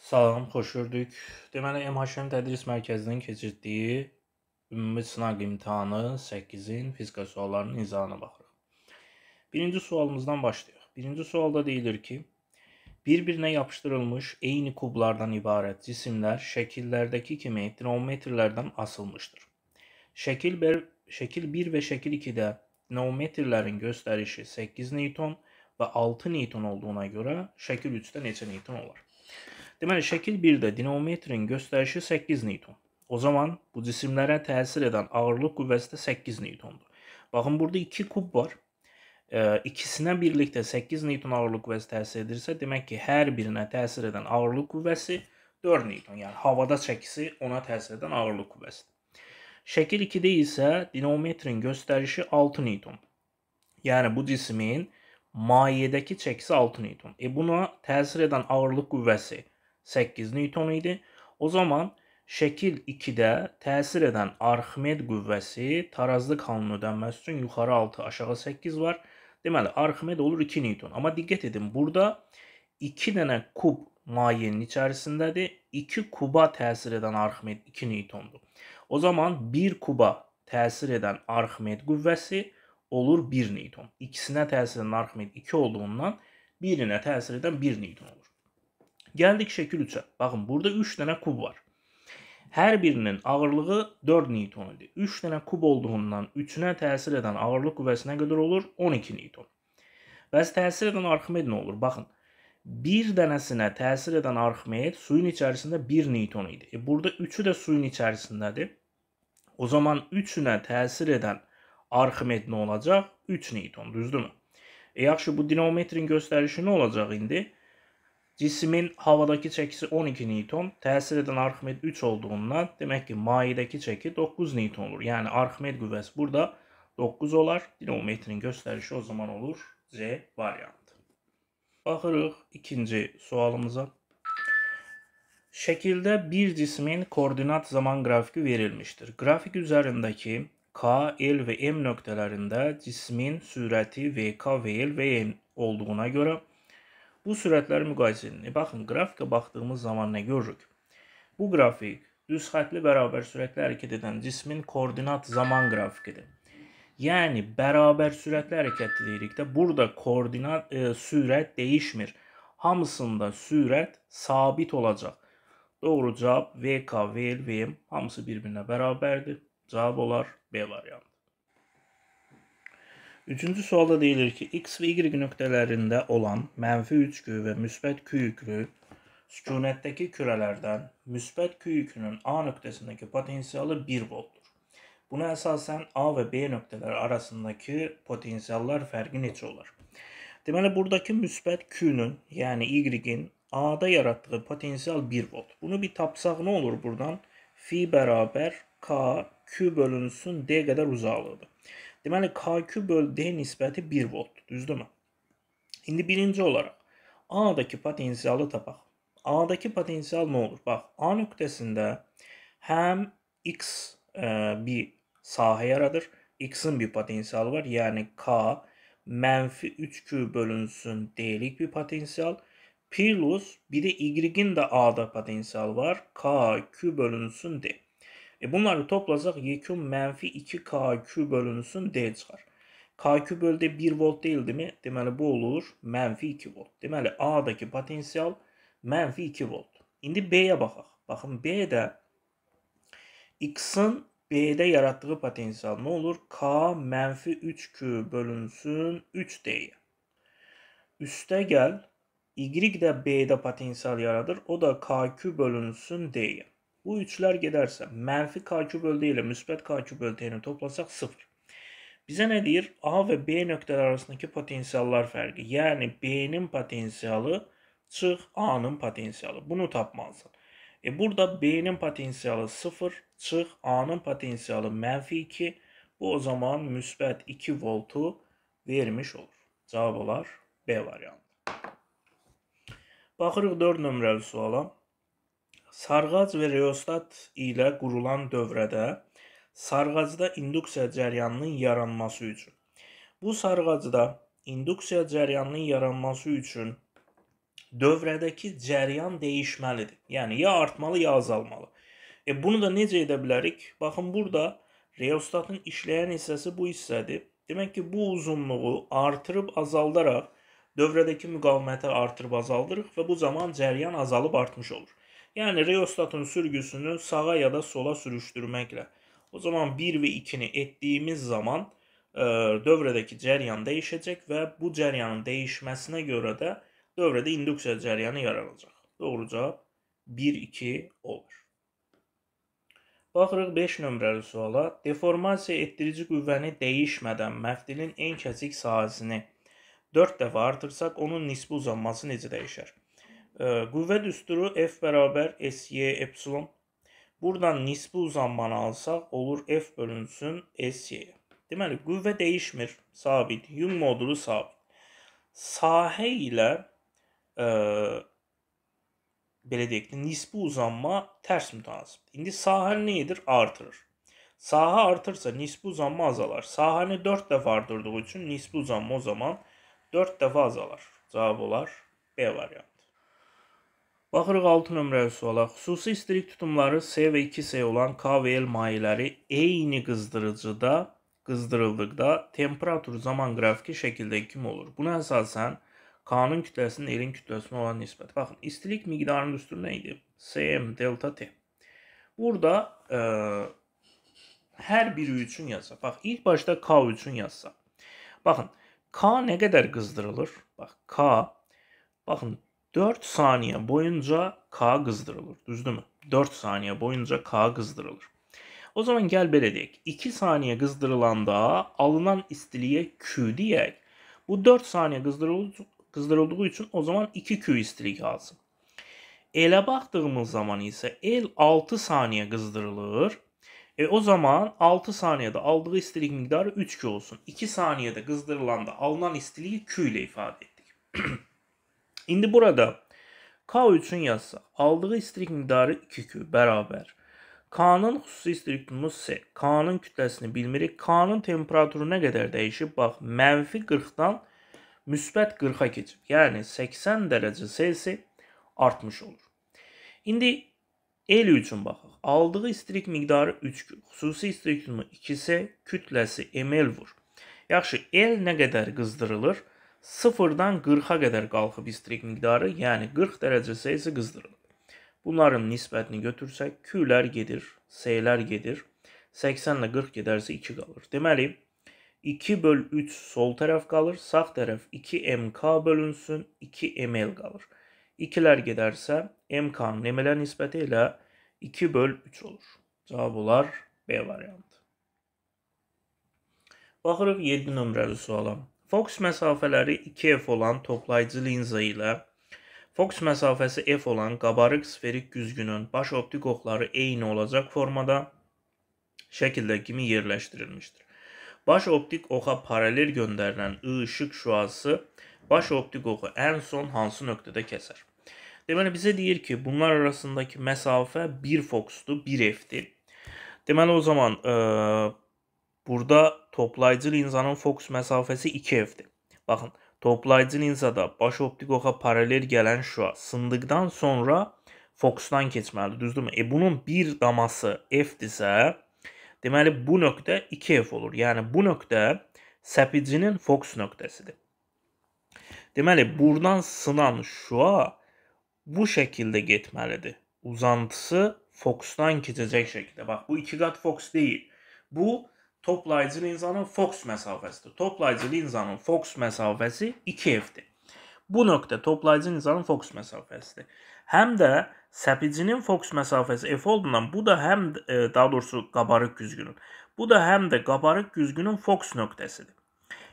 Salam, xoş gördük. Deməli, MHM Tədris Mərkəzinin keçirdiyi ümumi sınaq imtahanı 8-in fizika suallarının izahına baxırıq. Birinci sualımızdan başlayaq. Birinci sualda deyilir ki, bir-birinə yapışdırılmış eyni kublardan ibarət cisimlər şəkillərdəki kimi dinometrlərdən asılmışdır. Şəkil 1, şəkil 1 və şəkil 2-də dinometrlərin göstərişi 8 N və 6 N olduğuna görə şəkil 3-də neçə N olar? Deməli, şəkil 1-də dinamometrin göstərişi 8 Newton. O zaman bu cisimlərə təsir edən ağırlıq qüvvəsi də 8 Newtondur. Baxın, burada 2 kub var. E, ikisinə birlikdə 8 Newton ağırlıq qüvvəsi təsir edirsə, demək ki, hər birinə təsir edən ağırlıq qüvvəsi 4 Newton, yəni havada çəkisi ona təsir edən ağırlıq qüvvəsidir. Şəkil 2-də isə dinamometrin göstərişi 6 Newton. Yəni bu cismin mayedəki çəkisi 6 Newton. E buna təsir edən ağırlıq qüvvəsi 4 8 Newton idi. O zaman şəkil 2-də təsir edən Arximed qüvvəsi tarazlı qanunu ödənməsi üçün yuxarı 6, aşağı 8 var. Deməli Arximed olur 2 Newton. Amma diqqət edin, burada 2 dənə kub mayenin içərisindədir. 2 kuba təsir edən Arximed 2 Newtondur. O zaman 1 kuba təsir edən Arximed qüvvəsi olur 1 Newton. İkisinə təsir edən Arximed 2 olduğundan birinə təsir edən 1 Newton olur. Gəldik şəkil 3-ə. Baxın, burada 3 dənə kub var. Hər birinin ağırlığı 4 Newton idi. 3 dənə kub olduğundan 3-ünə təsir edən ağırlıq qüvvəsinə qədər olur 12 Newton. Bəs təsir edən Arximed nə olur? Baxın, bir dənəsinə təsir edən Arximed suyun içərisində 1 Newton idi. E, burada 3-ü də suyun içərisindədir. O zaman 3-ünə təsir edən Arximed nə olacaq? 3 Newton, düzdürmü? E, yaxşı, bu dinamometrin göstərişi nə olacaq indi? Cismin havadaki çekisi 12 Newton, təsir edən Arximed 3 olduğundan demək ki, mayedəki çeki 9 Newton olur. Yəni Arximed qüvvəsi burada 9 olar. Dinamometrin göstərişi o zaman olur C variantı. Baxırıq ikinci sualımıza. Şəkildə bir cismin koordinat zaman qrafiki verilmiştir. Grafik üzerindeki K, L ve M nöqtələrində cismin sürəti VK, VL ve M olduğuna göre. Bu sürətləri müqayisə edin. E, baxın, qrafikə baxdığımız zaman nə görürük? Bu qrafik düz xətli bərabər sürətlə hərəkət edən cismin koordinat zaman qrafikidir. Yəni bərabər sürətlə hərəkət etdikdə burada koordinat e, sürət dəyişmir. Hamısında sürət sabit olacaq. Doğru cavab VK, VL, VM hamısı bir-birinə bərabərdir. Cavab olar B variantı. Üçüncü sualda deyilir ki x ve y nöqtələrində olan mənfi 3 ve və müsbət q yüklü sükunətdəki kürələrdən müsbət q yükünün A nöqtəsindəki potensialı 1 voltdur. Buna esasen A ve B nöqtələri arasındaki potensiallar fərqi necə olar? Deməli buradakı müsbət q yəni y-in A-da yaratdığı potensial 1 volt. Bunu bir tapsaq ne olur buradan? Fi beraber K Q bölünsün D kadar uzaqlıdır. Deməli hani KQ böl D nisbəti 1 voltdur, düzdürmü? İndi birinci olaraq A-dakı potensialı tapaq. A-dakı potensial ne olur? Bax, A nöqtəsində həm x ə, e, bir sahə yaradır, x'in bir potensialı var, yəni k mənfi 3q bölünsün d'lik bir potensial. Plus bir de y'in də a-da potensialı var, k q bölünsün d. E bunları toplasaq yekun mənfi 2KQ bölünüsün D çıxar. KQ böldə 1 volt deyildi mi? Deməli, bu olur mənfi 2 volt. Deməli, A-dakı potensial mənfi 2 volt. İndi B-yə baxaq. Baxın, B-də X-ın B-də yaratdığı potensial nə olur? K mənfi 3Q bölünsün 3D-yə. Üstə gəl, Y də B-də potensial yaradır. O da KQ bölünsün D-yə. Bu üçlər gedərsə, mənfi KQ böldə ilə müsbət KQ böldəyini toplasaq 0. Bizə nə deyir? A və B nöqtələri arasındakı potensiallar fərqi. Yəni B-nin potensialı çıx A-nın potensialı. Bunu tapmalısan. E burada B-nin potensialı 0, çıx A-nın potensialı -2. Bu o zaman müsbət 2 voltu vermiş olur. Cavab olar B variantı. Baxırıq 4 nömrəli suala. Sarğac və reostat ilə qurulan dövrədə sarğacda induksiya cəryanının yaranması üçün. Bu sarğacda induksiya cəryanının yaranması üçün dövrədəki cəryan dəyişməlidir. Yəni ya artmalı, ya azalmalı. E bunu da necə edə bilərik? Baxın burada reostatın işləyən hissəsi bu hissədir. Demək ki, bu uzunluğu artırıb azaldaraq dövrədəki müqaviməti artırıb azaldırıq və bu zaman cəryan azalıb artmış olur. Yəni reostatın sürgüsünü sağa ya da sola sürüşdürməklə. O zaman 1 və 2-ni etdiyimiz zaman ə, e, dövrədəki cəryan dəyişəcək və bu cəryanın dəyişməsinə görə də dövrədə induksiya cəryanı yaranacaq. Doğru cavab 1 2 olur. Baxırıq 5 nömrəli suala. Deformasiya etdirici qüvvəni dəyişmədən məftilin ən kiçik sahəsini 4 dəfə artırsaq onun nisbi uzanması necə dəyişər? E, kuvvet üstürü F beraber SY epsilon. Buradan nispi uzanmanı alsak olur F bölünsün SY. ki qüvvə değişmir sabit, yum modulu sabit. Sahə ile e, belə deyək ki, nisbi uzanma tərs mütənasibdir. İndi sahə nədir? Artırır. Sahə artırsa nisbi uzanma azalar. Sahəni hani 4 dəfə artırdığı için nisbi uzanma o zaman 4 dəfə azalar. Cavab olar B variantı. Baxırıq 6 nömrəli suala. Xüsusi istilik tutumları S və 2S olan K və L mayeləri eyni qızdırıcıda qızdırıldıqda temperatur zaman qrafiki şəkildəki kimi olur. Buna əsasən K-nın kütləsinin L-in kütləsinə olan nisbəti. Baxın, istilik miqdarının üstü nə idi? Cm delta T. Burada e, hər biri üçün yazsa. Bax, ilk başda K üçün yazsa. Baxın, K nə qədər qızdırılır? Bax, K baxın, 4 saniye boyunca K kızdırılır. Düzdü mü? 4 saniye boyunca K kızdırılır. O zaman gel belə deyək. saniye saniyə qızdırılanda alınan istiliyə Q deyək. Bu 4 saniye qızdırıldığı için o zaman 2Q istilik alsın. Elə baktığımız zaman ise el 6 saniye qızdırılır. E, o zaman 6 saniyede aldığı istilik miqdarı 3Q olsun. 2 saniyədə qızdırılanda alınan istiliyi Q ile ifade ettik. İndi burada K üçün yazsa, aldığı istilik miqdarı 2Q bərabər. K-nın xüsusi istilik tutumu S. K-nın kütləsini bilmirik. K-nın temperaturu nə qədər dəyişib? Bax, mənfi 40-dan müsbət 40-a keçib. Yəni 80 dərəcə C-si artmış olur. İndi L üçün baxaq. Aldığı istilik miqdarı 3Q. Xüsusi istilik tutumu 2S, kütləsi ml vur. Yaxşı, L nə qədər qızdırılır? 2 0-dan 40-a qədər qalxıb istilik miqdarı, yəni 40 dərəcə Selsi qızdırılıb. Bunların nisbətini götürsək, Q-lər gedir, S-lər gedir. 80 ilə 40 gedərsə 2 qalır. Deməli, 2 böl 3 sol tərəf qalır, sağ tərəf 2MK bölünsün, 2ML qalır. 2-lər gedərsə, MK-nın ML-ə nisbəti ilə 2 böl 3 olur. Cavab olar B variantı. Baxırıq 7 nömrəli suala. Fokus məsafələri 2f olan toplayıcı linza ilə fokus məsafəsi f olan qabarıq sferik güzgünün baş optik oxları eyni olacaq formada şəkildə kimi yerləşdirilmişdir. Baş optik oxa paralel göndərilən I işıq şüası baş optik oxu ən son hansı nöqtədə kəsər? Deməli bizə deyir ki, bunlar arasındakı məsafə 1 fokusdur, 1 f-dir. Deməli o zaman e, burada toplayıcı linzanın fokus məsafəsi 2F-dir. Baxın, toplayıcı linzada baş optik oxa paralel gələn şua sındıqdan sonra fokusdan keçməlidir, düzdürmü? E bunun bir daması F-dirsə, deməli bu nöqtə 2F olur. Yəni bu nöqtə səpicinin fokus nöqtəsidir. Deməli burdan sınan şua bu şəkildə getməlidir. Uzantısı fokusdan keçəcək şəkildə. Bax bu iki qat fokus deyil. Bu toplayıcı linzanın fokus məsafəsidir. Toplayıcı linzanın fokus məsafəsi 2f-dir. Bu nöqtə toplayıcı linzanın fokus məsafəsidir. Həm də səpicinin fokus məsafəsi f olduğundan bu da həm e, daha doğrusu qabarıq güzgünün. Bu da həm də qabarıq güzgünün fokus nöqtəsidir.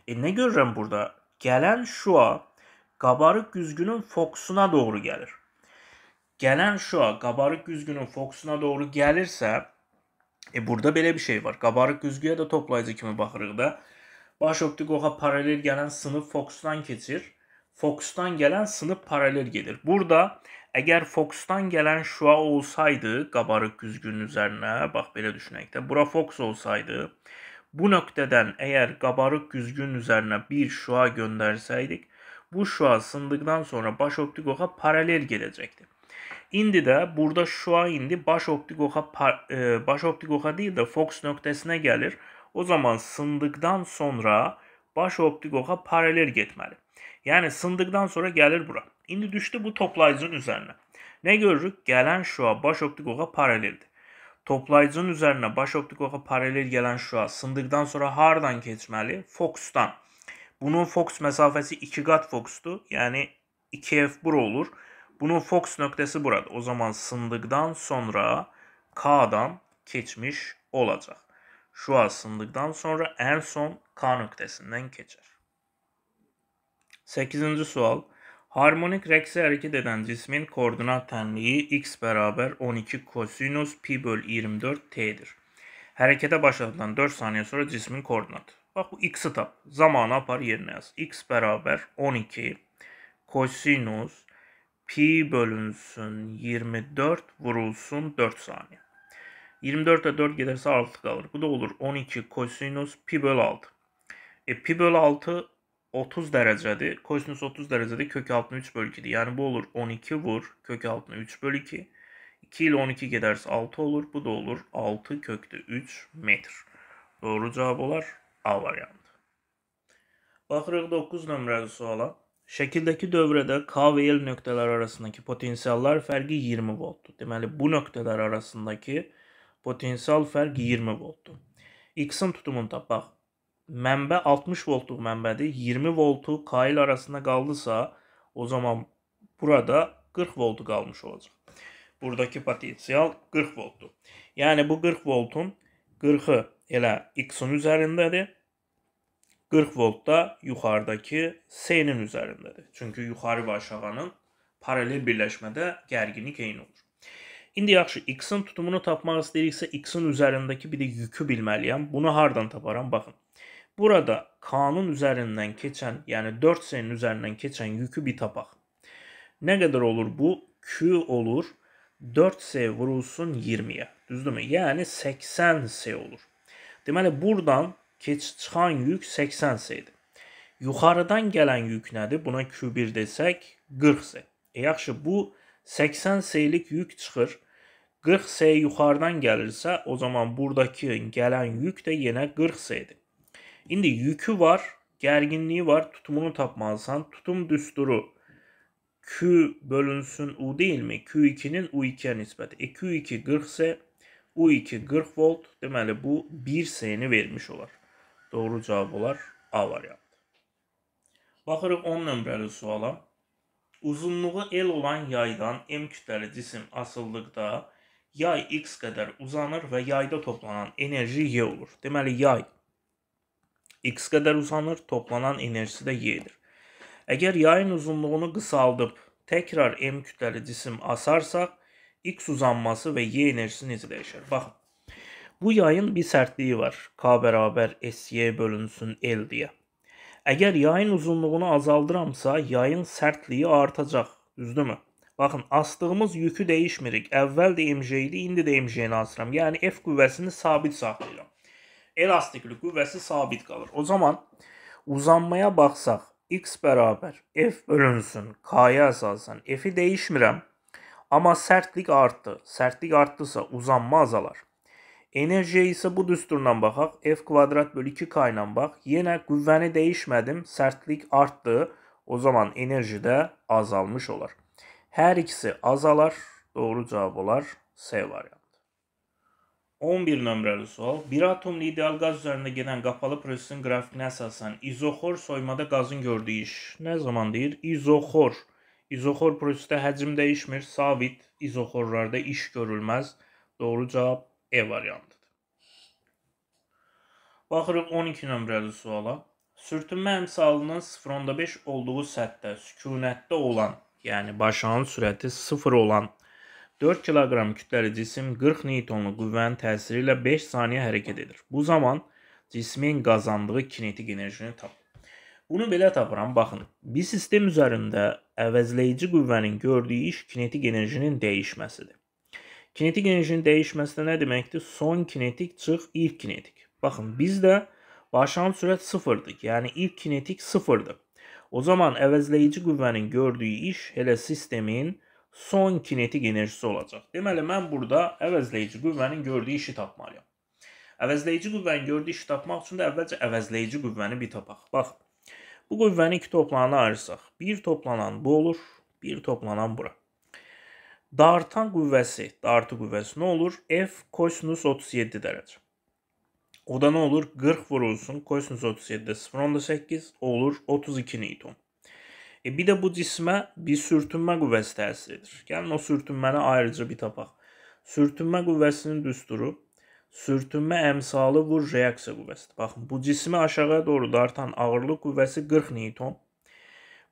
E nə görürəm burada? Gələn şua qabarıq güzgünün fokusuna doğru gəlir. Gələn şua qabarıq güzgünün fokusuna doğru gəlirsə, E burada belə bir şey var. Qabarıq güzgüyə də toplayıcı kimi baxırıq da. Baş optik paralel gələn sınıf fokusdan keçir. Fokusdan gələn sınıf paralel gelir. Burada əgər fokusdan gələn şua olsaydı qabarıq güzgünün üzerine, bax belə düşünək də, bura fokus olsaydı, bu nöqtədən əgər qabarıq güzgünün üzerine bir şua göndərsəydik, bu şua sındıqdan sonra baş optik paralel gedəcəkdi. İndi də burada şua indi baş optik oxa e, baş optik oxa deyil də fokus nöqtəsinə gəlir. O zaman sındıqdan sonra baş optik oxa paralel getməli. Yəni sındıqdan sonra gəlir bura. İndi düşdü bu toplayıcının üzərinə. Nə görürük? Gələn şua baş optik oxa paraleldir. Toplayıcının üzərinə baş optik oxa paralel gələn şua sındıqdan sonra hardan keçməli? Fokusdan. Bunun fokus məsafəsi 2 qat fokusdur. Yəni 2f bura olur. Bunun Fox noktası burada. O zaman sındıktan sonra K'dan geçmiş olacak. Şu an sındıktan sonra en son K noktasından geçer. 8. sual. Harmonik rekse hareket eden cismin koordinat tenliği x beraber 12 kosinus pi bölü 24 t'dir. Harekete başladıktan 4 saniye sonra cismin koordinatı. Bak bu x'i tap. Zamanı apar yerine yaz. x beraber 12 kosinus pi bölünsün 24 vurulsun 4 saniye. 24'e 4 giderse 6 kalır. Bu da olur 12 kosinus pi bölü 6. E, pi bölü 6 30 derecedir. Kosinüs 30 derecedir. Kök altına 3 bölü 2'dir. Yani bu olur 12 vur. Kök altına 3 bölü 2. 2 ile 12 giderse 6 olur. Bu da olur 6 kökte 3 metr. Doğru cevap olar A variantı. Baxırıq 9 nömrəli suala. Şəkildəki dövrədə K və L nöqtələri arasındakı potensiallar fərqi 20 voltdur. Deməli, bu nöqtələr arasındakı potensial fərq 20 voltdur. X-in tutumunu tapaq. Mənbə 60 voltluq mənbədir. 20 voltu K ilə arasında qaldısa, o zaman burada 40 voltu qalmış olacaq. Buradakı potensial 40 voltdur. Yəni bu 40 voltun 40-ı elə X-in üzərindədir. 40 volt da yuxarıdakı C-nin üzərindədir. Çünki yuxarı və aşağının paralel birləşmədə gərginlik eyni olur. İndi yaxşı, x-in tutumunu tapmaq istəyiriksə x-in üzərindəki bir də yükü bilməliyəm. Bunu hardan taparam? Baxın. Burada k-nın üzərindən keçən, yəni 4C-nin üzərindən keçən yükü bir tapaq. Nə qədər olur bu? Q olur 4C vurulsun 20-yə. Düzdürmü? Yəni 80C olur. Deməli buradan ki yük 80 seydi. Yuxarıdan gələn yük nədir? Buna Q1 desək 40 S. E yaxşı, bu 80 S'lik yük çıxır. 40 S yuxarıdan gəlirsə, o zaman buradaki gələn yük də yenə 40 S'dir. İndi yükü var, gərginliyi var, tutumunu tapmazsan, Tutum düsturu Q bölünsün U deyilmi? Q2-nin U2-yə nisbəti. E, Q2 40 S, U2 40 volt. Deməli bu 1 s vermiş olar. Doğru cavab olar A variantı. Baxırıq 10 nömrəli suala. Uzunluğu L olan yaydan M kütləli cisim asıldıqda yay x qədər uzanır və yayda toplanan enerji y olur. Deməli yay x qədər uzanır, toplanan enerjisi də y'dir. Əgər yayın uzunluğunu qısaldıb təkrar m kütləli cisim asarsaq, x uzanması və y enerjisi necə dəyişər? Baxın. Bu yayın bir sərtliyi var. K bərabər SY bölünsün L deyə. Əgər yayın uzunluğunu azaldıramsa, yayın sərtliyi artacaq. Düzdürmü? Baxın, astığımız yükü dəyişmirik. Əvvəl də MJ idi, indi də MJ-ni asıram. Yəni F qüvvəsini sabit saxlayıram. Elastiklik qüvvəsi sabit qalır. O zaman uzanmaya baxsaq, x bərabər f bölünsün k-ya əsasən f-i dəyişmirəm. Amma sərtlik artdı. Sərtlik artdısa uzanma azalar. Enerjiyə isə bu düsturdan baxaq. F kvadrat bölü 2K ilə bax. Yenə qüvvəni dəyişmədim. Sərtlik artdı. O zaman enerji də azalmış olar. Hər ikisi azalar. Doğru cavab olar C variantı. 11 nömrəli sual. Bir atomlu ideal qaz üzərində gedən qapalı prosesin qrafikinə əsasən izoxor soymada qazın gördüyü iş. Nə zaman deyir? İzoxor. İzoxor prosesdə həcm dəyişmir, sabit izoxorlarda iş görülməz. Doğru cavab E variantıdır. Baxırıq 12 nömrəli suala. Sürtünmə əmsalının 0.5 olduğu sətdə sükunətdə olan, yəni başağın sürəti 0 olan 4 kiloqram kütləli cisim 40 newtonluq qüvvənin təsiri ilə 5 saniyə hərəkət edir. Bu zaman cismin qazandığı kinetik enerjini tap. Bunu belə tapıram, baxın. Bir sistem üzərində əvəzləyici qüvvənin gördüyü iş kinetik enerjinin dəyişməsidir. Kinetik enerjinin dəyişməsi nə deməkdir? Son kinetik çıx ilk kinetik. Baxın bizdə başlanan sürət 0-dır. Yəni ilk kinetik 0-dır. O zaman əvəzləyici qüvvənin gördüyü iş elə sistemin son kinetik enerjisi olacaq. Deməli mən burada əvəzləyici qüvvənin gördüyü işi tapmalıyam. Əvəzləyici qüvvənin gördüyü işi tapmaq üçün də əvvəlcə əvəzləyici qüvvəni bir tapaq. Bax. Bu qüvvəni iki toplanana ayırsaq, bir toplanan bu olur, bir toplanan bura. Dağartan qüvvəsi, dağartı qüvvəsi nə olur? F kosinus 37 dərəcə. O da nə olur? 40 vurulsun. Kosinus 37-də 0.8 olur 32 Newton. E bir də bu cismə bir sürtünmə qüvvəsi təsir edir. Gəlin o sürtünməni ayrıca bir tapaq. Sürtünmə qüvvəsinin düsturu sürtünmə əmsalı vur reaksiya qüvvəsidir. Baxın, bu cismi aşağıya doğru dartan ağırlıq qüvvəsi 40 Newton.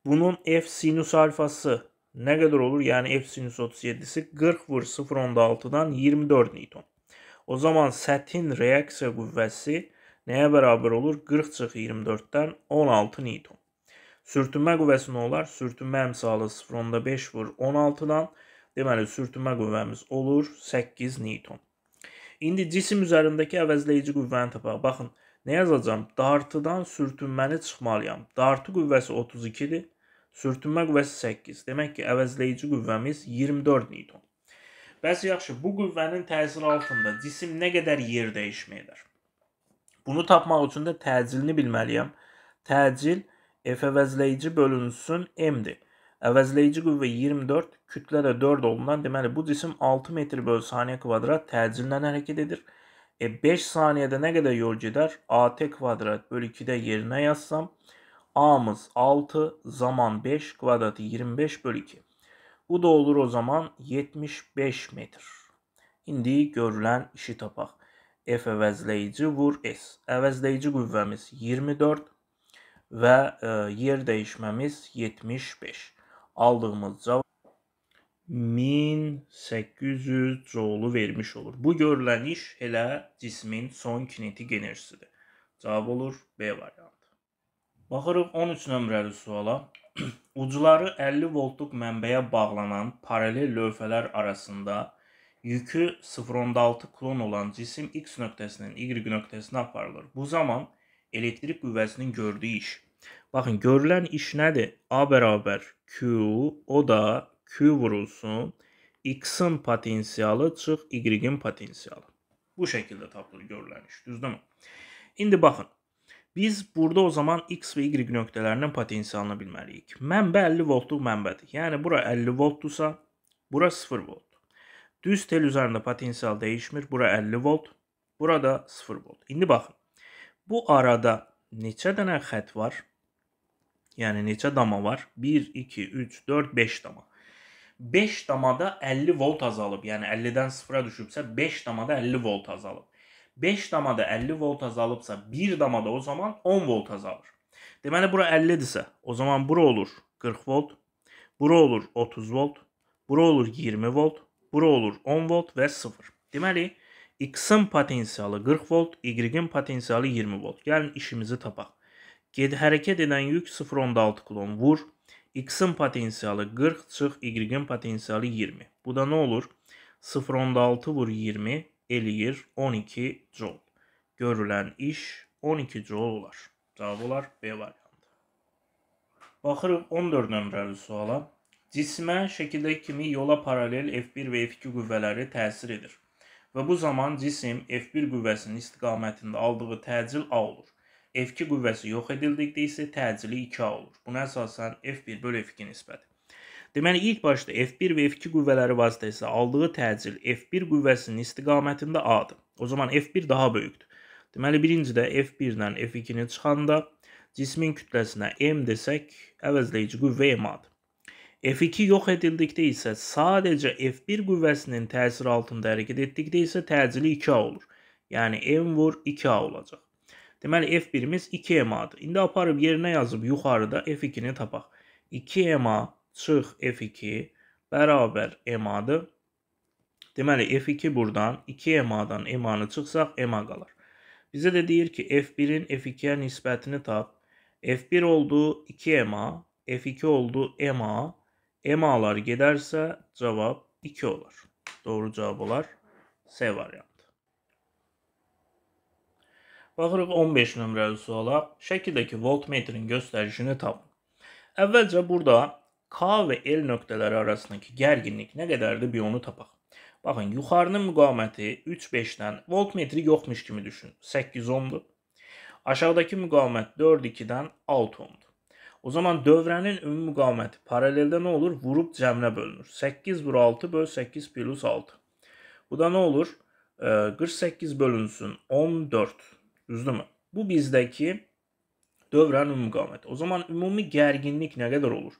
Bunun F sinus alfası Nə qədər olur? Yəni F sinus 37-si 40 vur 0.6-dan 24 Newton. O zaman sətin reaksiya qüvvəsi nəyə bərabər olur? 40 çıx 24-dən 16 Newton. Sürtünmə qüvvəsi nə olar? Sürtünmə əmsalı 0.5 vur 16-dan, deməli sürtünmə qüvvəmiz olur 8 Newton. İndi cisim üzərindəki əvəzləyici qüvvəni tapaq. Baxın, nə yazacağam? Dartıdan sürtünməni çıxmalıyam. Dartı qüvvəsi 32-dir. Sürtünmə qüvvəsi 8. Demək ki, əvəzləyici qüvvəmiz 24 Newton. Bəs yaxşı, bu qüvvənin təsiri altında cisim nə qədər yer dəyişmə edər? Bunu tapmaq üçün də təcilini bilməliyəm. Təcil F əvəzləyici bölünsün M-dir. Əvəzləyici qüvvə 24, kütlə də 4 olduğundan deməli bu cisim 6 metr böl saniyə kvadrat təcillə hərəkət edir. E 5 saniyədə nə qədər yol gedər? AT kvadrat bölü 2-də yerinə yazsam A'mız 6 zaman 5 kvadratı 25 bölü 2. Bu da olur o zaman 75 metr. İndi görülən işi tapaq. F əvəzləyici vur S. Əvəzləyici qüvvəmiz 24 və e, yer dəyişməmiz 75. Aldığımız cavab 1800 joulu vermiş olur. Bu görülən iş elə cismin son kinetik enerjisidir. Cavab olur B variantı. Baxırıq 13 nömrəli suala. Ucları 50 voltluq mənbəyə bağlanan paralel lövhələr arasında yükü 0.6 klon olan cisim X nöqtəsindən Y nöqtəsinə aparılır. Bu zaman elektrik qüvvəsinin gördüyü iş. Baxın, görülən iş nədir? A bərabər Q, o da Q vurulsun. X-in potensialı çıx Y-in potensialı. Bu şəkildə tapılır görülən iş, düzdürmü? İndi baxın. Biz burada o zaman x və y nöqtələrinin potensialını bilməliyik. Mənbə 50 voltluq mənbədir. Yəni bura 50 voltdursa, bura 0 volt. Düz tel üzərində potensial dəyişmir. Bura 50 volt, burada 0 volt. İndi baxın. Bu arada neçə dənə xətt var? Yəni neçə dama var? 1 2 3 4 5 dama. 5 damada 50 volt azalıb. Yəni 50-dən 0-a düşübsə 5 damada 50 volt azalıb. 5 damada 50 volt azalıbsa 1 damada o zaman 10 volt azalır. Deməli bura 50-dirsə, o zaman bura olur 40 volt, bura olur 30 volt, bura olur 20 volt, bura olur 10 volt və 0. Deməli X-in potensialı 40 volt, Y-in potensialı 20 volt. Gəlin işimizi tapaq. Ged hərəkət edən yük 0.6 klon vur. X-in potensialı 40 çıx, Y-in potensialı 20. Bu da nə olur? 0.6 vur 20 eləyir 12 joule. Görülən iş 12 joule olar. Cavab olar B variantı. Baxırıq 14 nömrəli suala. Cismə şəkildəki kimi yola paralel F1 və F2 qüvvələri təsir edir. Və bu zaman cisim F1 qüvvəsinin istiqamətində aldığı təcil A olur. F2 qüvvəsi yox edildikdə isə təcili 2A olur. Buna əsasən F1 bölü F2 nisbəti. Deməli ilk başda F1 və F2 qüvvələri vasitəsilə aldığı təcil F1 qüvvəsinin istiqamətində A-dır. O zaman F1 daha böyükdür. Deməli birincidə F1-dən F2-ni çıxanda cismin kütləsinə M desək, əvəzləyici qüvvə M-adır. F2 yox edildikdə isə sadəcə F1 qüvvəsinin təsiri altında hərəkət etdikdə isə təcili 2A olur. Yəni M vur 2A olacaq. Deməli F1-imiz 2MA-dır. İndi aparıb yerinə yazıb yuxarıda F2-ni tapaq. 2MA çıx F2 bərabər EMA-dır. Deməli, F2 buradan, 2 EMA-dan EMA-nı çıxsaq, EMA qalır. Bizə də deyir ki, F1-in F2-yə nisbətini tap. F1 oldu 2 EMA, F2 oldu EMA. EMA-lar gedərsə, cavab 2 olar. Doğru cavab olar C variantı. Baxırıq 15 nömrəli suala. Şəkildəki voltmetrin göstərişini tapın. Əvvəlcə burada K və L nöqtələri arasındakı gərginlik nə qədərdir bir onu tapaq. Baxın, yuxarının müqaməti 3-5-dən voltmetri yoxmuş kimi düşün. 8 ohmdur. Aşağıdakı müqamət 4-2-dən 6 ohmdur. O zaman dövrənin ümumi müqaməti paraleldə nə olur? Vurub cəmrə bölünür. 8 vur 6 böl 8 plus 6. Bu da nə olur? 48 bölünsün 14. Düzdürmü? Bu bizdəki dövrənin ümumi müqaməti. O zaman ümumi gərginlik nə qədər olur?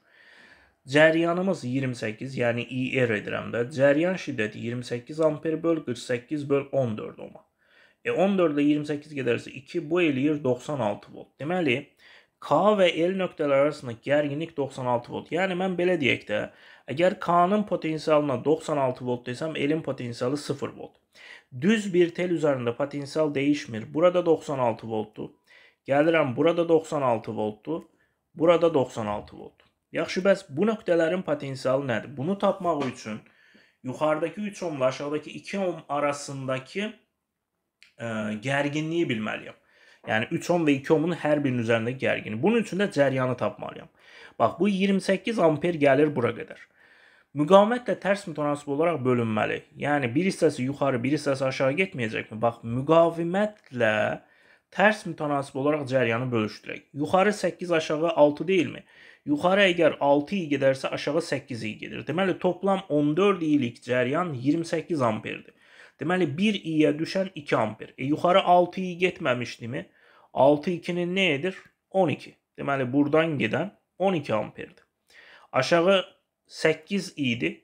Cəryanımız 28, yəni IR edirəm də. Cəryan şiddəti 28 amper böl 48 böl 14 oma. E 14 ilə 28 gedərsə 2, bu eləyir 96 volt. Deməli, K və L nöqtələri arasında gərginlik 96 volt. Yəni mən belə deyək də, əgər K-nın potensialına 96 volt desəm, L-in potensialı 0 volt. Düz bir tel üzərində potensial dəyişmir. Burada 96 voltdur. Gəlirəm, burada 96 voltdur. Burada 96 voltdur. Yaxşı, bəs bu nöqtələrin potensialı nədir? Bunu tapmaq üçün yuxarıdakı 3 ohmla aşağıdakı 2 ohm arasındakı ə, e, gərginliyi bilməliyəm. Yəni 3 ohm və 2 ohmun hər birinin üzərindəki gərginliyi. Bunun üçün də cəryanı tapmalıyam. Bax, bu 28 amper gəlir bura qədər. Müqavimət də tərs mütənasib olaraq bölünməli. Yəni bir hissəsi yuxarı, bir hissəsi aşağı getməyəcəkmi? Bax, müqavimətlə tərs mütənasib olaraq cəryanı bölüşdürək. Yuxarı 8, aşağı 6 deyilmi? Yuxarı əgər 6 i gedərsə, aşağı 8 i gedir. Deməli toplam 14 ilik cəryan 28 amperdir. Deməli 1 i-yə düşən 2 amper. E yuxarı 6 i getməmişdimi? 6 2-nin nə edir? 12. Deməli burdan gedən 12 amperdir. Aşağı 8 i-dir.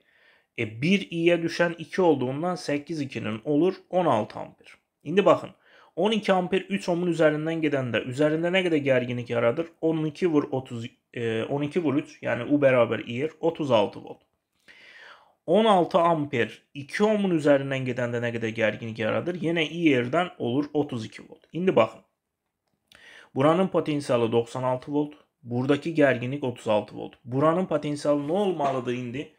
E 1 i-yə düşən 2 olduğundan 8 2-nin olur 16 amper. İndi baxın. 12 amper 3 ohmun üzerinden giden de üzerinde ne kadar gerginlik yaradır? 12 vur 30 e, 12 vur 3 yani U beraber IR 36 volt. 16 amper 2 ohmun üzerinden giden de ne kadar gerginlik yaradır? Yine IR'den olur 32 volt. Şimdi bakın. Buranın potansiyalı 96 volt. Buradaki gerginlik 36 volt. Buranın potansiyalı ne olmalıdır indi?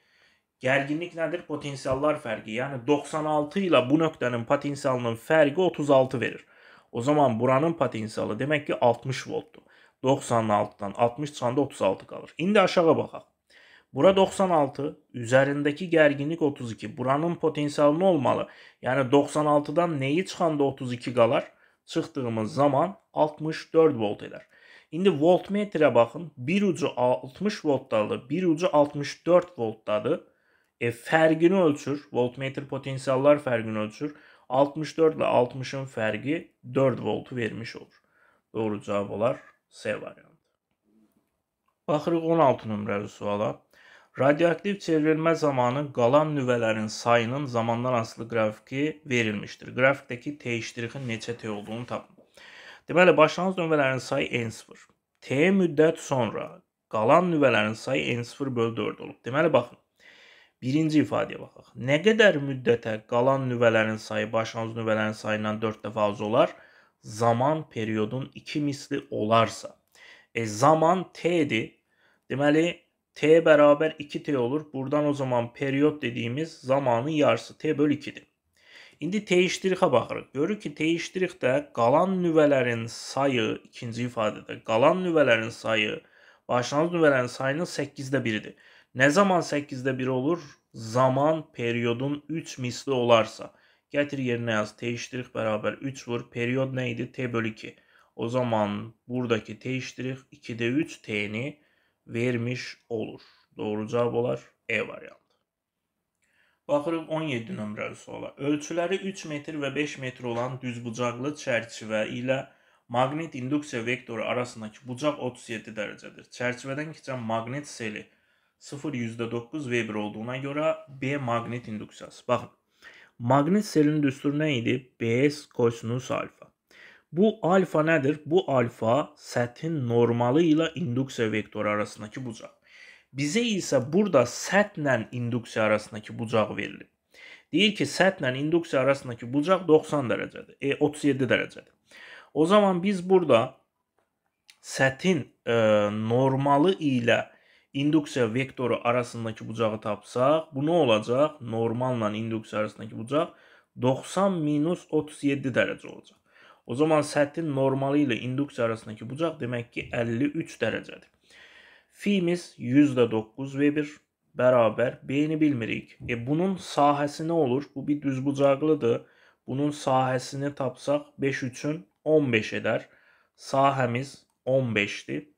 Gerginlik nedir? Potansiyallar fərqi. Yəni 96 ilə bu nöqtənin potansiyalının fərqi 36 verir. O zaman buranın potansiyalı demək ki 60 voltdur. 96-dan 60 çıxanda 36 qalır. İndi aşağı baxaq. Bura 96, üzərindəki gərginlik 32. Buranın potensialı nə olmalı? Yəni 96-dan neyi çıxanda 32 qalar? Çıxdığımız zaman 64 volt edər. İndi voltmetrə baxın. Bir ucu 60 voltdadır, bir ucu 64 voltdadır. E, fergini ölçür. Voltmeter potansiyeller fergini ölçür. 64 ile 60'ın fergi 4 voltu vermiş olur. Doğru cavab olar C variantı. Baxırıq 16 nömrəli suala. Radioaktiv çevrilmə zamanı qalan nüvələrin sayının zamandan asılı qrafiki verilmişdir. Qrafikdəki T iştirixin neçə T olduğunu tapın. Deməli, başlanğıc nüvələrin sayı n0. T müddət sonra qalan nüvələrin sayı n0 bölü 4 olub. Deməli, baxın. Birinci ifadəyə baxaq. Nə qədər müddətə qalan nüvələrin sayı başlanğıc nüvələrin sayından 4 dəfə az olar? Zaman periodun 2 misli olarsa. E, zaman t-dir. Deməli t bərabər 2t olur. Buradan o zaman period dediyimiz zamanın yarısı t böl 2-dir. İndi t-işdirixə baxırıq. Görürük ki, t-işdirixdə qalan nüvələrin sayı, ikinci ifadədə qalan nüvələrin sayı başlanğıc nüvələrin sayının 8-də 1-idir. Ne zaman 8'de 1 olur? Zaman periyodun 3 misli olarsa. Getir yerine yaz. T iştirik beraber 3 vur. Periyod neydi? T bölü 2. O zaman buradaki T iştirik 2'de 3 T'ni vermiş olur. Doğru cavab olar E variantı. Baxırıq 17 nömrəli suala. Ölçüləri 3 metr və 5 metr olan düzbucaqlı çərçivə ilə maqnit induksiya vektoru arasındakı bucaq 37 dərəcədir. Çərçivədən keçən maqnit seli 0.5 0,9 Weber olduğuna göre B magnet induksiyası. Bakın magnet selinin düsturu nə idi? BS kosinus alfa. Bu alfa nədir? Bu alfa sətin normalı ilə induksiya vektoru arasındakı bucaq. Bizə isə burada sətlə induksiya arasındakı bucaq verilib. Deyir ki, sətlə induksiya arasındakı bucaq 90 dərəcədir. E 37 dərəcədir. O zaman biz burada sətin e, normalı ilə induksiya induksiya vektoru arasındakı bucağı tapsaq, bu nə olacaq? Normalla induksiya arasındakı bucaq 90 minus 37 dərəcə olacaq. O zaman səthin normalı ilə induksiya arasındakı bucaq demək ki 53 dərəcədir. Fimiz 109 Weber bərabər B-ni bilmirik. E, bunun sahəsi nə olur? Bu bir düz bucaqlıdır. Bunun sahəsini tapsaq 5 üçün 15 edər. Sahəmiz 15-dir.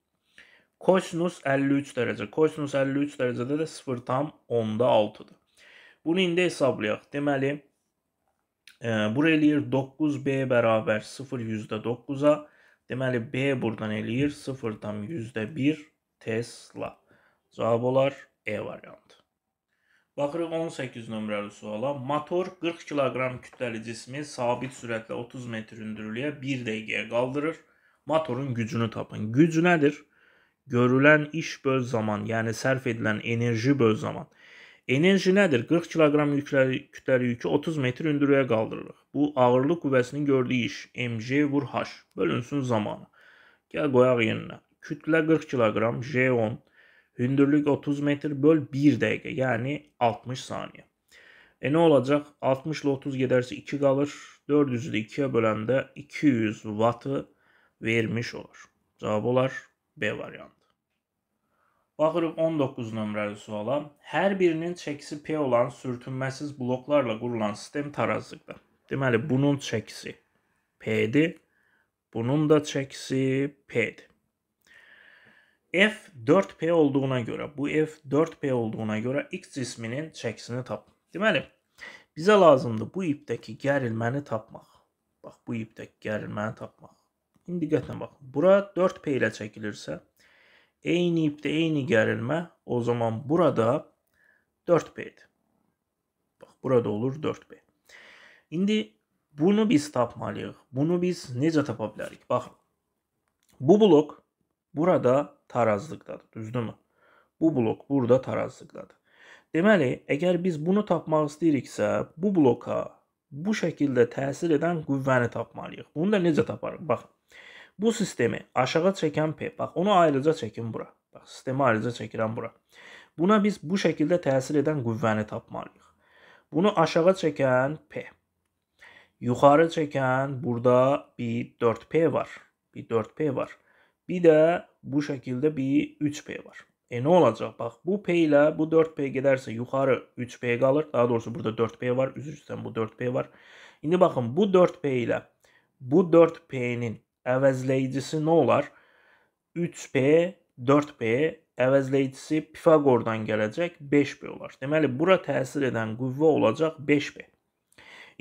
Kosinus 53 dərəcə. Kosinus 53 dərəcədə də 0,6-dır. Bunu indi hesablayaq. Deməli, e, bura eləyir 9B bərabər 0 %9-a. Deməli, B buradan eləyir 0,1 Tesla. Cavab olar E variantı. Baxırıq 18 nömrəli suala. Motor 40 kq kütləli cismi sabit sürətlə 30 metr hündürlüyə 1 dəqiqəyə qaldırır. Motorun gücünü tapın. Güc nədir? 0,1 Görülən iş böl zaman, yəni sərf edilən enerji böl zaman. Enerji nədir? 40 kiloqram yükləri, kütləli yükü 30 metr hündürlüyə qaldırırıq. Bu ağırlıq qüvvəsinin gördüyü iş mj vur h bölünsün zamanı. Gəl qoyaq yerinə. Kütlə 40 kiloqram j10 hündürlük 30 metr böl 1 dəqiqə, yəni 60 saniyə. E nə olacaq? 60 ilə 30 gedərsə 2 qalır. 400-ü 2-yə böləndə 200 vatı vermiş olur. Cavab olar B variantı. Baxırıq 19 nömrəli suala. Hər birinin çəkisi P olan sürtünməsiz bloklarla qurulan sistem tarazlıqda. Deməli, bunun çəkisi P-dir. Bunun da çəkisi P-dir. F 4P olduğuna görə, bu F 4P olduğuna görə X cisminin çəkisini tap. Deməli, bizə lazımdır bu ipdəki gərilməni tapmaq. Bax, bu ipdəki gərilməni tapmaq. İndi diqqətlə baxın. Bura 4P ilə çəkilirsə, Eyni ipdə eyni gərilmə o zaman burada 4B-dir. Bax, burada olur 4B. İndi bunu biz tapmalıyıq. Bunu biz necə tapa bilərik? Bax, bu blok burada tarazlıqdadır, düzdürmü? Bu blok burada tarazlıqdadır. Deməli, əgər biz bunu tapmaq istəyiriksə, bu bloka bu şəkildə təsir edən qüvvəni tapmalıyıq. Bunu da necə taparıq? Baxın. Bu sistemi aşağı çəkən P, bax onu ayrıca çəkin bura. Bax sistemi ayrıca çəkirəm bura. Buna biz bu şəkildə təsir edən qüvvəni tapmalıyıq. Bunu aşağı çəkən P. Yuxarı çəkən burada bir 4P var. Bir 4P var. Bir də bu şəkildə bir 3P var. E nə olacaq? Bax bu P ilə bu 4P gedərsə yuxarı 3P qalır. Daha doğrusu burada 4P var. Üzr istəyirəm bu 4P var. İndi baxın bu 4P ilə bu 4P-nin əvəzləyicisi nə olar? 3p, 4p əvəzləyicisi Pifaqordan gələcək 5p olar. Deməli bura təsir edən qüvvə olacaq 5p.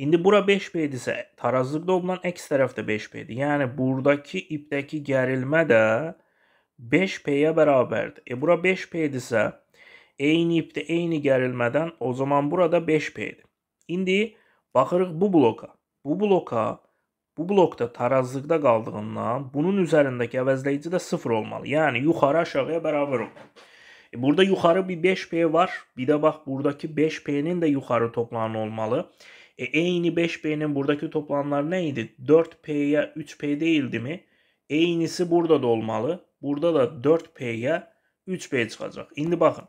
İndi bura 5p idisə, tarazlıqda olunan əks tərəf də 5p-dir. Yəni burdakı ipdəki gərilmə də 5p-yə bərabərdir. E bura 5p idisə, eyni ipdə eyni gərilmədən o zaman burada 5p-dir. İndi baxırıq bu bloka. Bu bloka bu blokda tarazlıqda qaldığından bunun üzərindəki əvəzləyici də 0 olmalı. Yəni yuxarı aşağıya bərabər olmalı. E, burada yuxarı bir 5p var. Bir də bax buradakı 5p-nin də yuxarı toplanı olmalı. E, eyni 5p-nin buradakı toplanları nə idi? 4p-yə 3p deyildimi? Eynisi burada da olmalı. Burada da 4p-yə 3p çıxacaq. İndi baxın.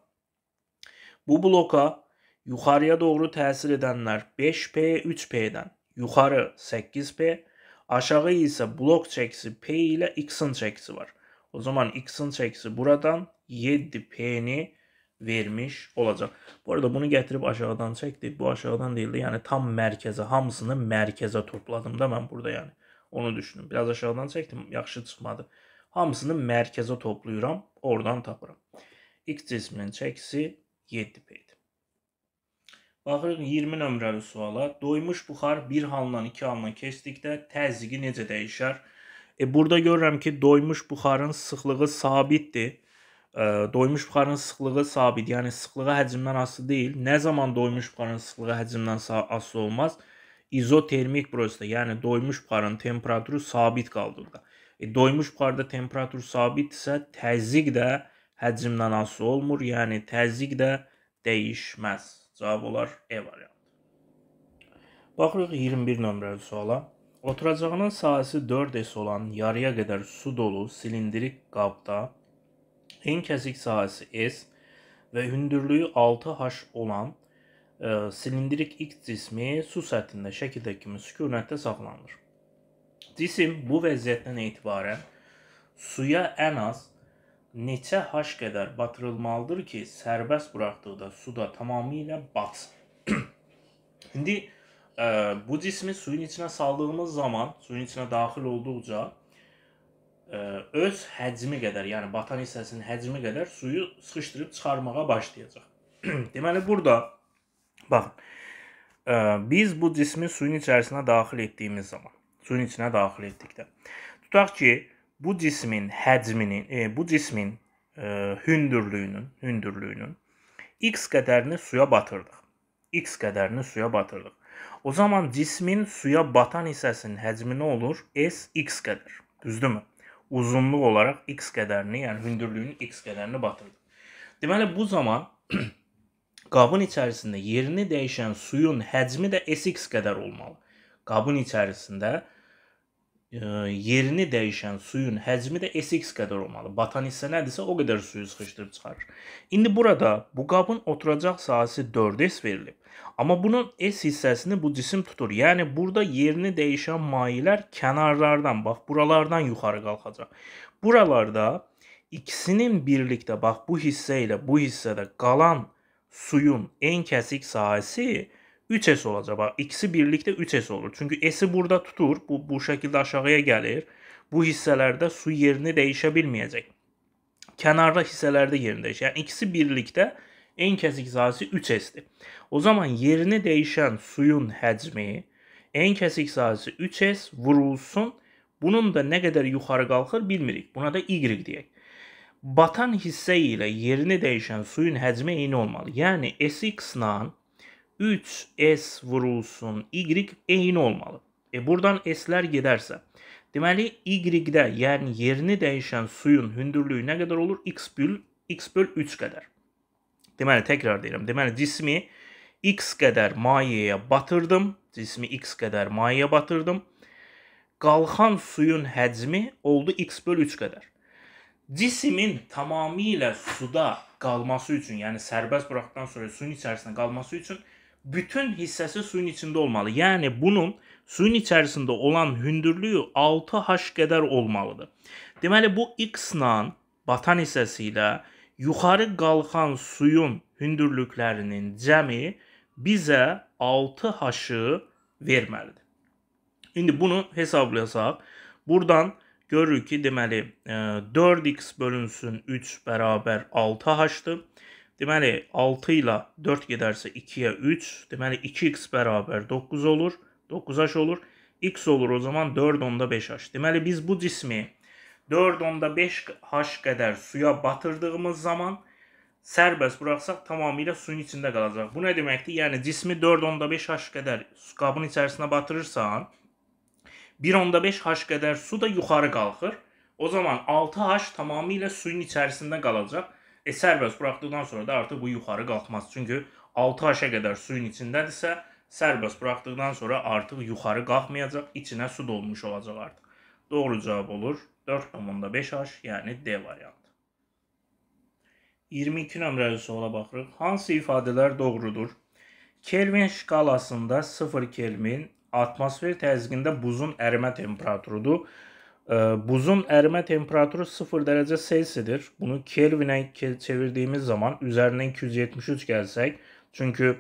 Bu bloka yuxarıya doğru təsir edənlər 5p, 3p-dən. Yuxarı 8p, Aşağı isə blok çəkisi P ilə X-in çəkisi var. O zaman X-in çəkisi buradan 7P-ni vermiş olacaq. Bu arada bunu gətirib aşağıdan çəkdik. Bu aşağıdan deyildi. Yəni tam mərkəzə, hamısını mərkəzə topladım da mən burada yəni. Onu düşündüm. Biraz aşağıdan çəkdim, yaxşı çıxmadı. Hamısını mərkəzə toplayıram, oradan tapıram. X cisminin çəkisi 7P-dir. Baxırıq 20 nömrəli suala. Doymuş buxar 1 halından 2 halına keçdikdə təzyiqi necə dəyişər? E burada görürəm ki, doymuş buxarın sıxlığı sabitdir. E, doymuş buxarın sıxlığı sabit, yəni sıxlığı həcmdən asılı deyil. Nə zaman doymuş buxarın sıxlığı həcmdən asılı olmaz? İzotermik prosesdə, yəni doymuş buxarın temperaturu sabit qaldırılır. E, doymuş buxarda temperatur sabitdirsə, təzyiq də həcmdən asılı olmur, yəni təzyiq də dəyişməz. Cavab olar E variantı. Baxırıq 21 nömrəli suala. Oturacağının sahəsi 4S olan yarıya qədər su dolu silindrik qabda en kəsik sahəsi S və hündürlüyü 6H olan e, silindrik X cismi su səthində şəkildə kimi sükunətdə saxlanılır. Cisim bu vəziyyətdən etibarən suya ən az neçə haş qədər batırılmalıdır ki, sərbəst buraxdıqda suda tamamilə batsın. İndi ə, e, bu cismi suyun içinə saldığımız zaman, suyun içinə daxil olduqca ə, e, öz həcmi qədər, yəni batan hissəsinin həcmi qədər suyu sıxışdırıb çıxarmağa başlayacaq. Deməli burada baxın. Ə, e, biz bu cismi suyun içərisinə daxil etdiyimiz zaman, suyun içinə daxil etdikdə tutaq ki, bu cismin həcminin, e, bu cismin e, hündürlüyünün, hündürlüyünün x qədərini suya batırdıq. x qədərini suya batırdıq. O zaman cismin suya batan hissəsinin həcmi nə olur? S x qədər. Düzdürmü? Uzunluq olaraq x qədərini, yəni hündürlüyünün x qədərini batırdıq. Deməli bu zaman qabın içərisində yerini dəyişən suyun həcmi də SX qədər olmalı. Qabın içərisində yerini dəyişən suyun həcmi də SX qədər olmalı. Batan hissə nədirsə o qədər suyu sıxışdırıb çıxarır. İndi burada bu qabın oturacaq sahəsi 4S verilib. Amma bunun S hissəsini bu cisim tutur. Yəni burada yerini dəyişən mayilər kənarlardan, bax buralardan yuxarı qalxacaq. Buralarda ikisinin birlikdə bax bu hissə ilə bu hissədə qalan suyun en kəsik sahəsi 3S olacaq. Bax, ikisi birlikdə 3S olur. Çünki S-i burada tutur. Bu, bu şəkildə aşağıya gəlir. Bu hissələrdə su yerini dəyişə bilməyəcək. Kənarda hissələrdə yerini dəyişir. Yəni, ikisi birlikdə en kəsik sahəsi 3S-dir. O zaman yerini dəyişən suyun həcmi en kəsik sahəsi 3S vurulsun. Bunun da nə qədər yuxarı qalxır bilmirik. Buna da Y deyək batan hissə ilə yerini dəyişən suyun həcmi eyni olmalı. Yəni SX-la 3S vurulsun. Y eyin olmalı. E buradan S'lər gedərsə. Deməli Y-də yəni yerini dəyişən suyun hündürlüyü nə qədər olur? X böl, X böl 3 qədər. Deməli təkrar deyirəm. Deməli cismi X qədər mayəyə batırdım. Cismi X qədər mayəyə batırdım. Qalxan suyun həcmi oldu X böl 3 qədər. Cisimin tamamilə suda qalması üçün, yəni sərbəst buraxdıqdan sonra suyun içərisində qalması üçün bütün hissəsi suyun içində olmalı. Yəni bunun suyun içərisində olan hündürlüyü 6h qədər olmalıdır. Deməli bu x-la batan hissəsi ilə yuxarı qalxan suyun hündürlüklərinin cəmi bizə 6h-ı verməlidir. İndi bunu hesablayasaq, buradan görürük ki, deməli 4x e, bölünsün 3 bərabər 6h-dır. Deməli 6 ilə 4 gedərsə 2-yə 3. Deməli 2x bərabər 9 olur. 9h olur. x olur o zaman 4 onda 5h. Deməli biz bu cismi 4 onda 5h qədər suya batırdığımız zaman sərbəst buraxsaq tamamilə suyun içində qalacaq. Bu nə deməkdir? Yəni cismi 4 onda 5h qədər su qabın içərisinə batırırsan 1 onda 5h qədər su da yuxarı qalxır. O zaman 6h tamamilə suyun içərisində qalacaq. E, sərbəst buraxdıqdan sonra da artıq bu yuxarı qalxmaz. Çünki 6H-ə qədər suyun içindədirsə, sərbəst buraxdıqdan sonra artıq yuxarı qalxmayacaq, içinə su dolmuş olacaq artıq. Doğru cavab olur 4.5H, yəni D variantı. 22 nömrəli suala baxırıq. Hansı ifadələr doğrudur? Kelvin şkalasında 0 Kelvin atmosfer təzyiqində buzun ərimə temperaturudur. Ee, buzun erime temperatürü 0 derece Celsius'dir. Bunu Kelvin'e çevirdiğimiz zaman üzerine 273 gelsek çünkü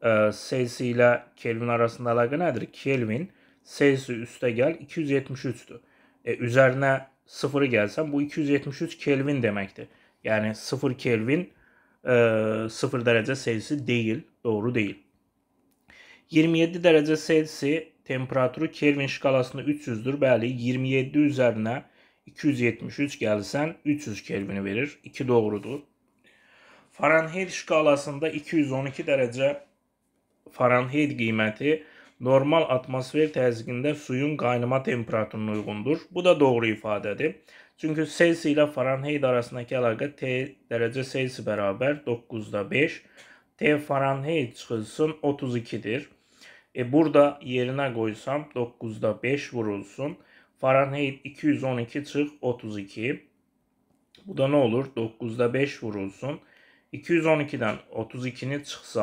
e, Celsius ile Kelvin arasında alaka nedir? Kelvin Celsius üste gel 273'tü. E, üzerine 0'ı gelsem bu 273 Kelvin demekti. Yani 0 Kelvin e, 0 derece Celsius değil. Doğru değil. 27 derece Celsius temperatürü Kelvin şkalasında 300'dür. Bəli, 27 üzərinə 273 gelsen 300 Kelvini verir. 2 doğrudur. Fahrenheit şkalasında 212 derece Fahrenheit qiyməti normal atmosfer təzyiqində suyun kaynama temperaturuna uygundur. Bu da doğru ifadədir. Çünkü Celsius ile Fahrenheit arasındaki əlaqə T derece Celsius beraber 9-da 5. T Fahrenheit çıxılsın 32'dir. E burada yerine koysam 9'da 5 vurulsun. Fahrenheit 212 çık 32. Bu da ne olur? 9'da 5 vurulsun. 212'den 32'ni çıksa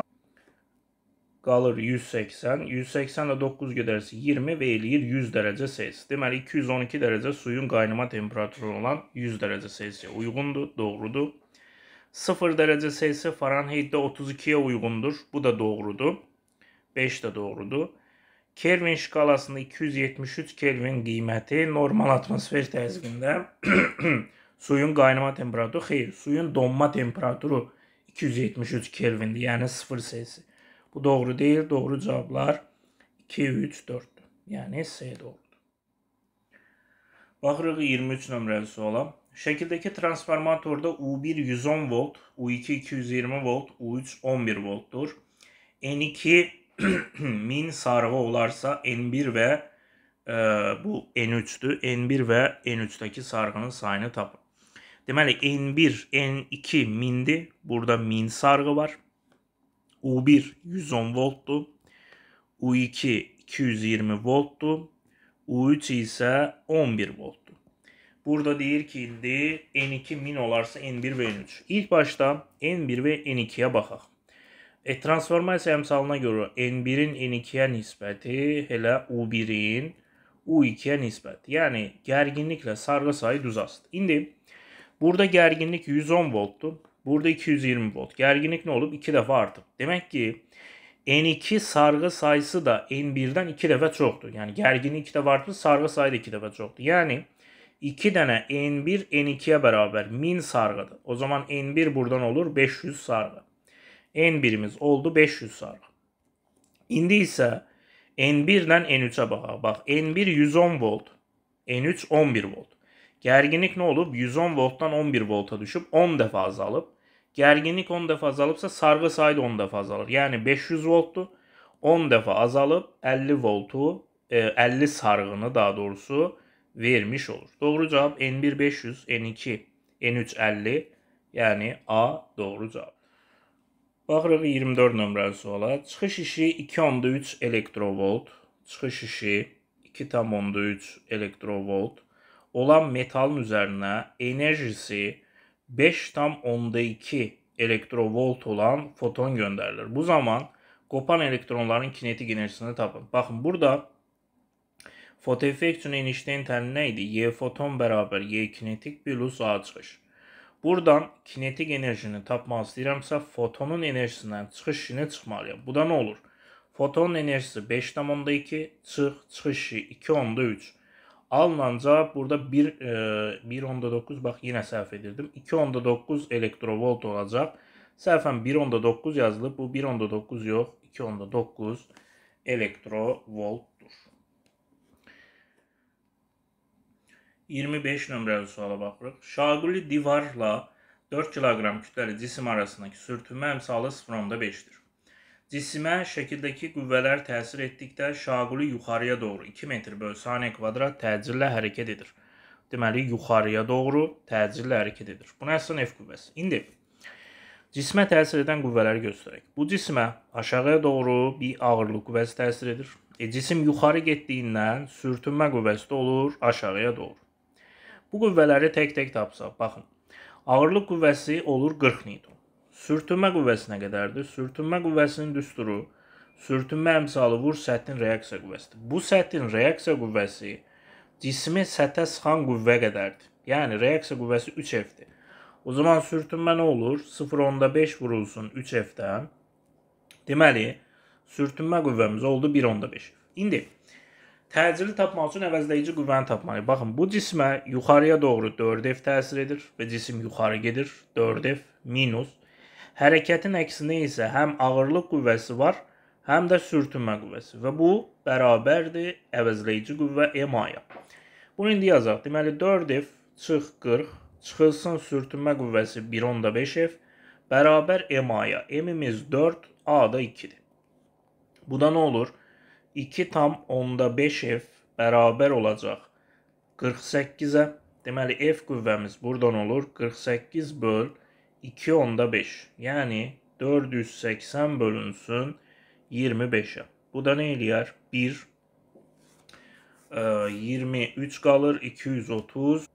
qalır 180. 180 ilə 9 giderse 20 ve eləyir 100 derece Selsi. Demek 212 derece suyun kaynama temperaturu olan 100 derece Selsiyə Uygundu, doğrudu. 0 derece Selsi fahrenheit 32'ye uygundur. Bu da doğrudu. 5 də doğrudur. Kelvin şkalasında 273 Kelvin qiyməti normal atmosfer təzyiqində suyun qaynama temperaturu, xeyr, suyun donma temperaturu 273 Kelvindir, yəni 0 Selsi. Bu doğru deyil, doğru cavablar 2, 3, 4-dür. Yəni C doğrudur. Baxırıq 23 nömrəli suala. Şəkildəki transformatorda U1 110 volt, U2 220 volt, U3 11 voltdur. N2 min sarğı olarsa N1 ve e, bu N3'tü. N1 ve N3'teki sargının sayını tapın. Deməli N1, N2 mindi. Burada min sarğı var. U1 110 volttu. U2 220 volttu. U3 ise 11 volttu. Burada deyir ki indi N2 min olarsa N1 ve N3. İlk başta N1 ve N2'ye baxaq. E, transformasyon emsalına göre N1'in N2'ye nispeti hele U1'in U2'ye nispet. Yani gerginlikle sargı sayı düz astı. İndi burada gerginlik 110 volttu. Burada 220 volt. Gerginlik ne olup 2 defa arttı. Demek ki N2 sargı sayısı da N1'den 2 defa çoktu. Yani gerginlik 2 defa arttı, sargı sayı da 2 defa çoktu. Yani 2 dənə N1 2ye beraber min sargıdı. O zaman N1 buradan olur 500 sargı. N birimiz oldu 500 sarı. İndi ise N1'dən N3'e baxaq. Bax, N1 110 volt, N3 11 volt. Gərginlik ne olub? 110 voltdan 11 volta düşüb 10 dəfə azalıb. Gərginlik 10 dəfə azalıbsa sargı sayı da 10 dəfə azalır. Yəni 500 voltdur. 10 dəfə azalıb 50 voltu, 50 e, sargını daha doğrusu vermiş olur. Doğru cavab N1 500, N2, N3 50. Yəni A doğru cavab. Baxırıq 24 nömrəli suala. Çıxış işi 2.3 elektrovolt, çıxış işi 2.3 elektrovolt olan metalın üzərinə enerjisi 5.2 elektrovolt olan foton göndərilir. Bu zaman qopan elektronların kinetik enerjisini tapın. Baxın, burada fotoeffekt üçün Einstein tənini nə idi? Y foton bərabər Y kinetik plus A çıxış. Buradan kinetik enerjini tapmaq istəyirəmsə, fotonun enerjisindən çıxış işinə çıxmalıyam. Bu da nə olur? Fotonun enerjisi 5.2, çıx, çıxış işi 2.3. Alınaca burada 1 1.9 e, bax yenə səhv edirdim. 2.9 elektrovolt olacaq. Səhvən 1.9 yazılıb. Bu 1.9 yox, 2.9 elektrovoltdur. 25 nömrəli suala baxırıq. Şaquli divarla 4 kiloqram kütləli cisim arasındakı sürtünmə əmsalı 0.5-dir. Cisimə şəkildəki qüvvələr təsir etdikdə şaquli yuxarıya doğru 2 metr böl saniyə kvadrat təcillə hərəkət edir. Deməli, yuxarıya doğru təcillə hərəkət edir. Buna əsasən F qüvvəsi. İndi Cismə təsir edən qüvvələri göstərək. Bu cismə aşağıya doğru bir ağırlıq qüvvəsi təsir edir. E, cisim yuxarı getdiyindən sürtünmə qüvvəsi də olur aşağıya doğru. Bu qüvvələri tək-tək tapsaq, baxın. Ağırlıq qüvvəsi olur 40 N. Sürtünmə qüvvəsinə qədərdir. Sürtünmə qüvvəsinin düsturu sürtünmə əmsalı vur səthin reaksiya qüvvəsidir. Bu səthin reaksiya qüvvəsi cismi səthə sıxan qüvvə qədərdir. Yəni reaksiya qüvvəsi 3F-dir. O zaman sürtünmə nə olur? 0.5 vurulsun 3F-dən. Deməli, sürtünmə qüvvəmiz oldu 1.5. İndi təcili tapmaq üçün əvəzləyici qüvvəni tapmalıyıq. Baxın, bu cismə yuxarıya doğru 4F təsir edir və cisim yuxarı gedir. 4F minus. Hərəkətin əksinə isə həm ağırlıq qüvvəsi var, həm də sürtünmə qüvvəsi və bu bərabərdir əvəzləyici qüvvə M-aya. Bunu indi yazaq. Deməli 4F çıx 40 çıxılsın sürtünmə qüvvəsi 1.5F bərabər M-aya. M-imiz 4, A da 2-dir. Bu da nə olur? 4 2 tam onda 5 f bərabər olacak. 48-ə. Deməli f qüvvəmiz burdan olur 48 böl 2 onda 5. Yəni 480 bölünsün 25'e. Bu da ne eləyər? 1 e, 23 qalır 230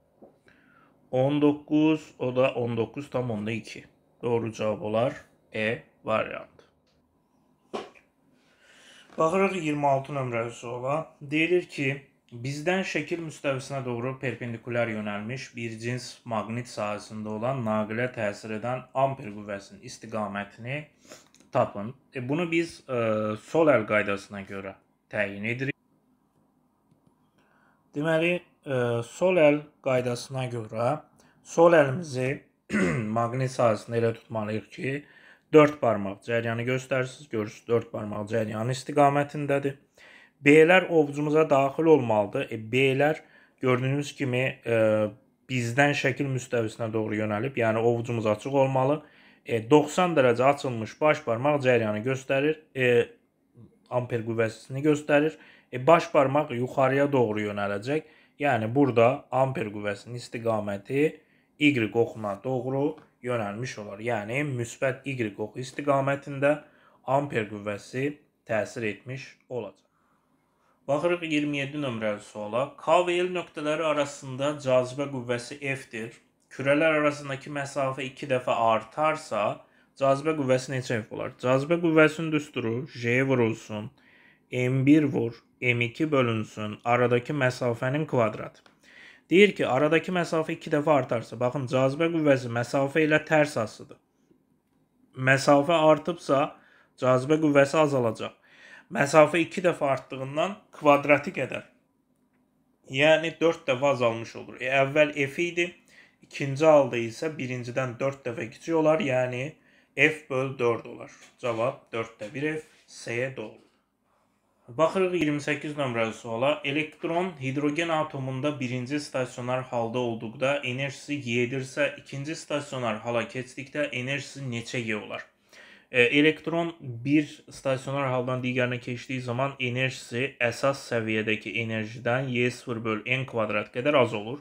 19 o da 19 tam onda 2. Doğru cavab olar E variantı. Baxırıq 26 nömrəli suala. Deyilir ki, bizdən şəkil müstəvisinə doğru perpendikulyar yönəlmiş bir cins maqnit sahəsində olan naqilə təsir edən amper qüvvəsinin istiqamətini tapın. E, bunu biz e, sol əl qaydasına görə təyin edirik. Deməli, e, sol əl qaydasına görə sol əlimizi maqnit sahəsində elə tutmalıyıq ki, 4 barmaq cəryanı göstərirsiniz. Görürsüz 4 barmaq cəryanı istiqamətindədir. B-lər ovcumuza daxil olmalıdır. E, B-lər gördüyünüz kimi e, bizdən şəkil müstəvisinə doğru yönəlib, yəni ovcumuz açıq olmalı. E, 90 dərəcə açılmış baş barmaq cəryanı göstərir. E, amper qüvvəsini göstərir. E, baş barmaq yuxarıya doğru yönələcək. Yəni burada amper qüvvəsinin istiqaməti Y oxuna doğru yönəlmiş olar. Yəni müsbət y oxu istiqamətində amper qüvvəsi təsir etmiş olacaq. Baxırıq 27 nömrəli suala. K və L nöqtələri arasında cazibə qüvvəsi F-dir. Kürələr arasındakı məsafə 2 dəfə artarsa, cazibə qüvvəsi neçə F olar? Cazibə qüvvəsinin düsturu J vurulsun, M1 vur, M2 bölünsün, aradakı məsafənin kvadratı. Deyir ki, aradakı məsafə 2 dəfə artarsa, baxın, cazibə qüvvəsi məsafə ilə tərs asıdır. Məsafə artıbsa, cazibə qüvvəsi azalacaq. Məsafə 2 dəfə artdığından kvadratik edər. Yəni 4 dəfə azalmış olur. E, əvvəl f idi, ikinci halda isə birincidən 4 dəfə kiçik olar, yəni f böl 4 olar. Cavab 4-də 1 f, C doğru. Baxırıq 28 nömrəli suala. Elektron hidrogen atomunda birinci stasionar halda olduqda enerjisi Y-dirsə, ikinci stasionar hala keçdikdə enerjisi neçə Y olar? E, elektron bir stasionar haldan digərinə keçdiyi zaman enerjisi əsas səviyyədəki enerjidən Y0 böl N kvadrat qədər az olur.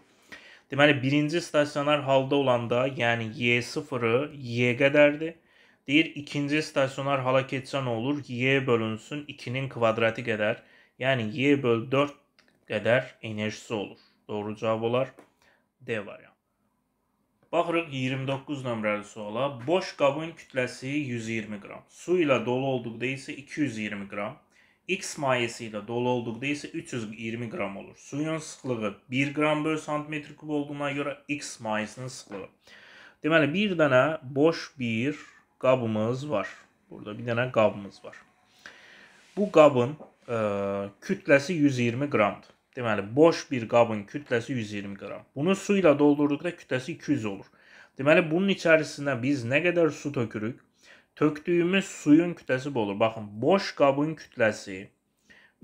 Deməli, birinci stasionar halda olanda, yəni Y0-ı Y qədərdir. Deyir ikinci stasionar hala keçsən olur, y bölünsün 2-nin kvadrati qədər, yəni y böl 4 qədər enerjisi olur. Doğru cavab olar D variantı. Baxırıq 29 nömrəli suala. Boş qabın kütləsi 120 qram, su ilə dolu olduqda isə 220 qram, X mayesi ilə dolu olduqda isə 320 qram olur. Suyun sıxlığı 1 qram böl santimetr kub olduğuna görə X mayesinin sıxlığı. Deməli, bir dənə boş bir qabımız var. Burada bir dənə qabımız var. Bu qabın ə, e, kütləsi 120 qramdır. Deməli, boş bir qabın kütləsi 120 qram. Bunu su ilə doldurduqda kütləsi 200 olur. Deməli, bunun içərisinə biz nə qədər su tökürük? Tökdüyümüz suyun kütləsi bu olur. Baxın, boş qabın kütləsi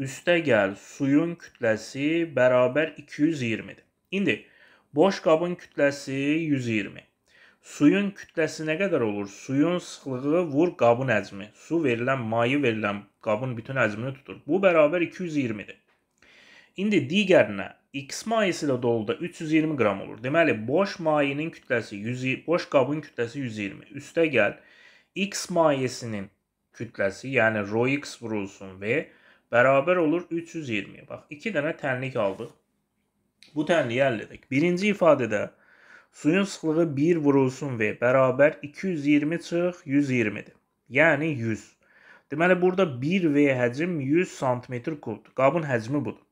üstə gəl suyun kütləsi bərabər 220-dir. İndi boş qabın kütləsi 120. Suyun kütləsi nə qədər olur? Suyun sıxlığı vur qabın həcmi. Su verilən, maye verilən qabın bütün həcmini tutur. Bu bərabər 220-dir. İndi digərinə x mayesi ilə dolu da 320 qram olur. Deməli, boş mayenin kütləsi 100, boş qabın kütləsi 120. Üstə gəl x mayesinin kütləsi, yəni rho x vurulsun v bərabər olur 320-yə. Bax, 2 dənə tənlik aldıq. Bu tənliyi həll edək. Birinci ifadədə Suyun sıxlığı 1 vurulsun V bərabər 220 çıx 120-dir. Yəni 100. Deməli burada 1V həcm 100 sm kubdur. Qabın həcmi budur.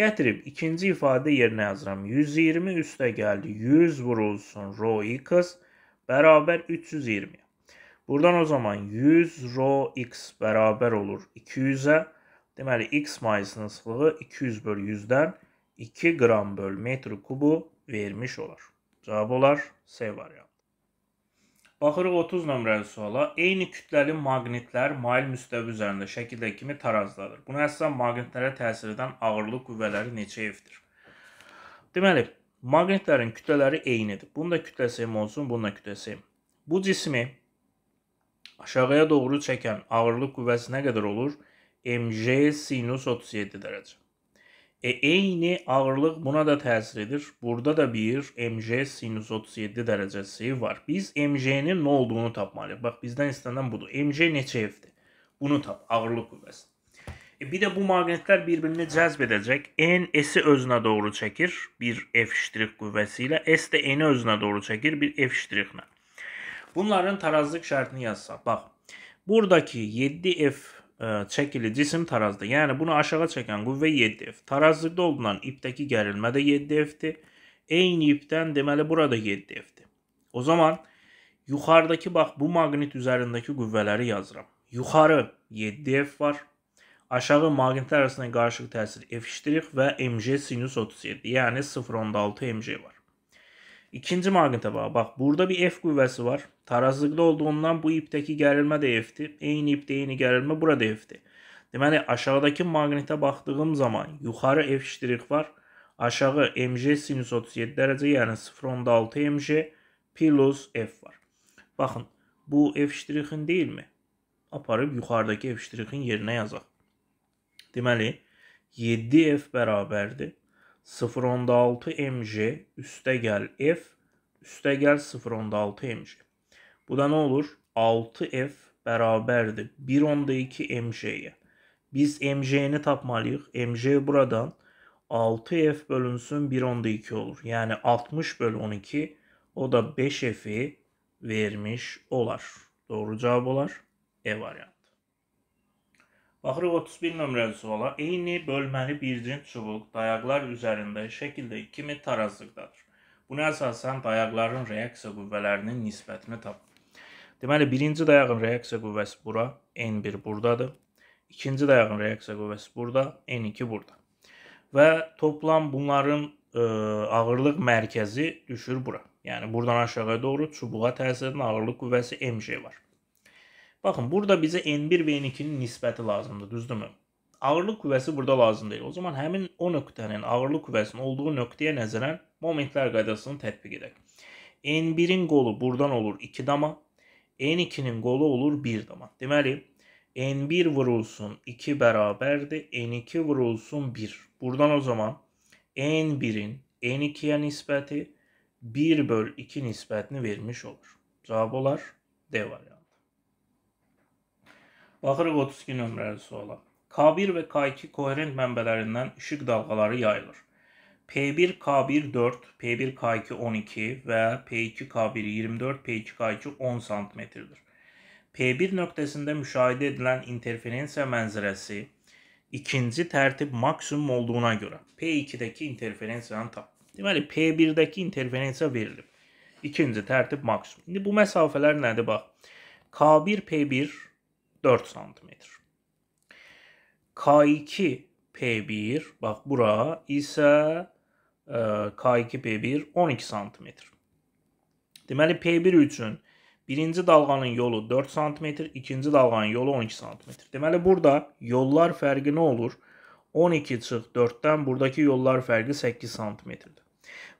Gətirib ikinci ifadə yerinə yazıram. 120 üstə gəldi. 100 vurulsun rho x bərabər 320. Buradan o zaman 100 rho x bərabər olur 200-ə. Deməli x mayısının sıxlığı 200 böl 100-dən 2 qram böl metr kubu vermiş olar. Cavab olar C variantı. Baxırıq 30 nömrəli suala. Eyni kütləli maqnitlər mail müstəvi üzərində şəkildə kimi tarazdadır. Buna əsasən maqnitlərə təsir edən ağırlıq qüvvələri neçə F-dir? Deməli, maqnitlərin kütlələri eynidir. Bunun da kütləsi M olsun, bunun da kütləsi M. Bu cismi aşağıya doğru çəkən ağırlıq qüvvəsi nə qədər olur? mj sinus 37 dərəcə. E, eyni ağırlıq buna da təsir edir. Burada da bir mj sinus 37 dərəcəsi var. Biz mj-nin nə olduğunu tapmalıyıq. Bax, bizdən istənilən budur. mj neçə F-dir? Bunu tap, ağırlıq qüvvəsi. E, bir də bu maqnitlər bir-birini cəzb edəcək. N S-i özünə doğru çəkir bir F' qüvvəsi ilə. S də N-i özünə doğru çəkir bir F' ilə. Bunların tarazlıq şərtini yazsaq, bax. Buradakı 7F E, çəkili cisim tarazdır. Yəni bunu aşağı çəkən qüvvə 7F. Tarazlıqda olunan ipdəki gərilmə də 7F-dir. Eyni ipdən deməli burada 7F-dir. O zaman yuxarıdakı bax bu maqnit üzərindəki qüvvələri yazıram. Yuxarı 7F var. Aşağı maqnitlər arasında qarışıq təsir F' və MJ sinus 37, yəni 0.6 MJ var. İkinci maqnitə bax. Bax, burada bir F qüvvəsi var. Tarazlıqda olduğundan bu ipdəki gərilmə də F-dir. Eyni ipdə eyni gərilmə burada F-dir. Deməli, aşağıdakı maqnitə baxdığım zaman yuxarı F ştirik var. Aşağı mj sinus 37 dərəcə, yəni 0.6 mj plus F var. Baxın, bu F ştirikin deyilmi? Aparıb yuxarıdakı F ştirikin yerinə yazaq. Deməli, 7F bərabərdir. 0 mg 6 üste gel f üste gel 0 mg. Bu da ne olur? 6f beraberdir 1.2 mg'ye. Biz mj'ni tapmalıyız. Mg buradan 6f bölünsün 1.2 olur. Yani 60 bölü 12 o da 5f'i vermiş olar. Doğru cevap olar. E var yani. Baxırıq 31 nömrəli suala. Eyni bölməli bircin çubuq dayaqlar üzərində şəkildə 2 metr tarazlıqdadır. Buna əsasən dayaqların reaksiya qüvvələrinin nisbətini tap. Deməli, birinci dayağın reaksiya qüvvəsi bura, N1 burdadır. İkinci dayağın reaksiya qüvvəsi burada, N2 burada. Və toplam bunların ə, e, ağırlıq mərkəzi düşür bura. Yəni, buradan aşağıya doğru çubuğa təsir edən ağırlıq qüvvəsi MJ var. Baxın burada bizə N1 və N2-nin nisbəti lazımdır, düzdürmü? Ağırlıq qüvvəsi burada lazım deyil. O zaman həmin o nöqtənin ağırlıq qüvvəsinin olduğu nöqtəyə nəzərən momentlər qaydasını tətbiq edək. N1-in qolu buradan olur 2 dama, N2-nin qolu olur 1 dama. Deməli, N1 vurulsun 2 bərabərdir, N2 vurulsun 1. Buradan o zaman N1-in N2-yə nisbəti 1 böl 2 nisbətini vermiş olur. Cavab olar D variantı. Baxırıq 32 nömrəli suala. K1 və K2 koherent mənbələrindən işıq dalgaları yayılır. P1 K1 4, P1 K2 12 və P2 K1 24, P2 K2 10 sm P1 nöqtəsində müşahidə edilən interferensiya mənzərəsi ikinci tərtib maksimum olduğuna görə P2-dəki interferensiyanı tap. Deməli P1-dəki interferensiya verilib. İkinci tərtib maksimum. İndi bu məsafələr nədir bax? K1 P1 4 sm. K2 P1 bax bura isə ə, K2 P1 12 sm. Deməli P1 üçün birinci dalğanın yolu 4 sm, ikinci dalğanın yolu 12 sm. Deməli burada yollar fərqi nə olur? 12 çıx 4-dən buradakı yollar fərqi 8 sm-dir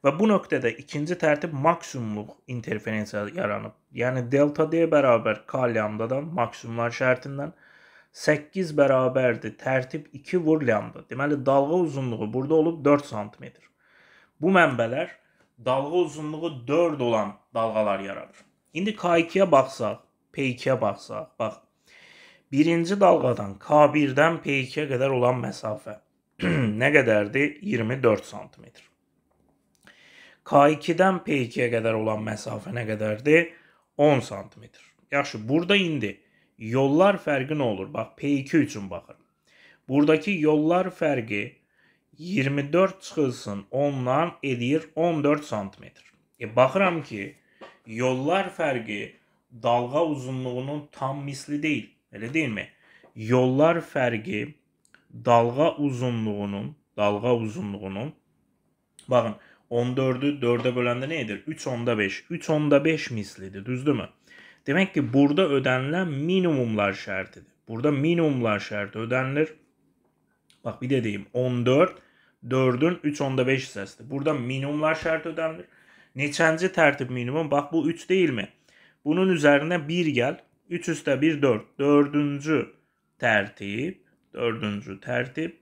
və bu nöqtədə ikinci tərtib maksimumluq interferensiya yaranıb. Yəni delta D bərabər kalyamda da maksimumlar şərtindən 8 bərabərdir tərtib 2 vur lambda. Deməli dalğa uzunluğu burada olub 4 sm. Bu mənbələr dalğa uzunluğu 4 olan dalğalar yaradır. İndi K2-yə baxsaq, P2-yə baxsaq, bax. Birinci dalğadan K1-dən P2-yə qədər olan məsafə nə qədərdir? 24 sm. K2-dən P2-yə qədər olan məsafə nə qədərdir? 10 sm. Yaxşı, burada indi yollar fərqi nə olur? Bax, P2 üçün baxırım. Buradakı yollar fərqi 24 çıxılsın 10 ilə edir 14 sm. E, baxıram ki, yollar fərqi dalğa uzunluğunun tam misli deyil. Elə deyilmi? Yollar fərqi dalğa uzunluğunun, dalğa uzunluğunun baxın, 14'ü 4'e bölende nedir? 3 onda 5. 3 onda 5 mislidir. Düzdü mü? Demek ki burada ödenilen minimumlar şartıdır. Burada minimumlar şartı ödenilir. Bak bir de diyeyim 14 4'ün 3 onda 5 hissesi. Burada minimumlar şartı ödenilir. Neçenci tertip minimum? Bak bu 3 değil mi? Bunun üzerine 1 gel. 3 üstte 1 4. 4. tertip. 4. tertip.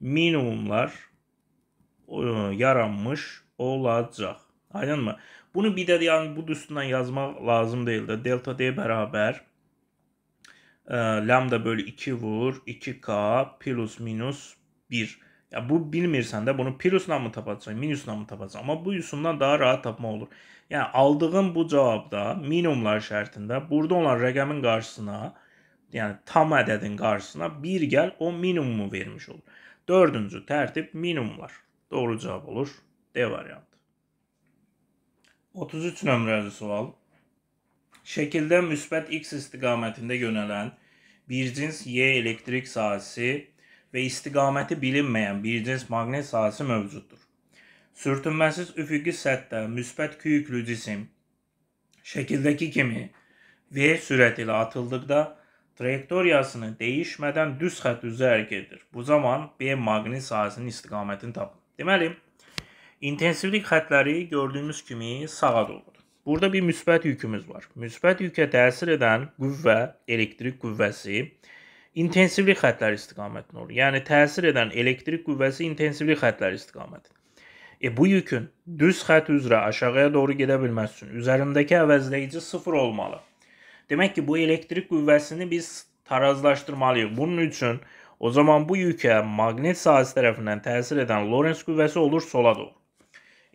Minimumlar e, yaranmış olacaq. Aydınmı? Bunu bir də yəni bu üstündən yazmaq lazım deyil də. Delta D bərabər ə, e, lambda bölü 2 vur 2k plus minus 1. Ya bu bilmirsən də bunu plusla mı tapacaqsan, minusla mı tapacaqsan? Amma bu üsuldan daha rahat tapmaq olur. Yəni aldığın bu cavabda minimumlar şərtində burada olan rəqəmin qarşısına, yəni tam ədədin qarşısına 1 gəl o minimumu vermiş olur. Dördüncü tərtib minimumlar. Doğru cavab olur. D variantı. 33 nömrəli sual. Şəkildə müsbət x istiqamətində yönələn bircins y elektrik sahəsi və istiqaməti bilinməyən bircins maqnit sahəsi mövcuddur. Sürtünməsiz üfüqi sətdə müsbət q yüklü cisim şəkildəki kimi v sürəti ilə atıldıqda trayektoriyasını dəyişmədən düz xətt üzə hərəkət edir. Bu zaman B maqnit sahəsinin istiqamətini tapın. Deməli, İntensivlik xətləri gördüyümüz kimi sağa doğrudur. Burada bir müsbət yükümüz var. Müsbət yükə təsir edən qüvvə, elektrik qüvvəsi intensivlik xətləri istiqamətində olur. Yəni təsir edən elektrik qüvvəsi intensivlik xətləri istiqamətində. E bu yükün düz xətt üzrə aşağıya doğru gedə bilməsi üçün üzərindəki əvəzləyici 0 olmalı. Demək ki, bu elektrik qüvvəsini biz tarazlaşdırmalıyıq. Bunun üçün o zaman bu yükə maqnit sahəsi tərəfindən təsir edən Lorentz qüvvəsi olur sola doğru.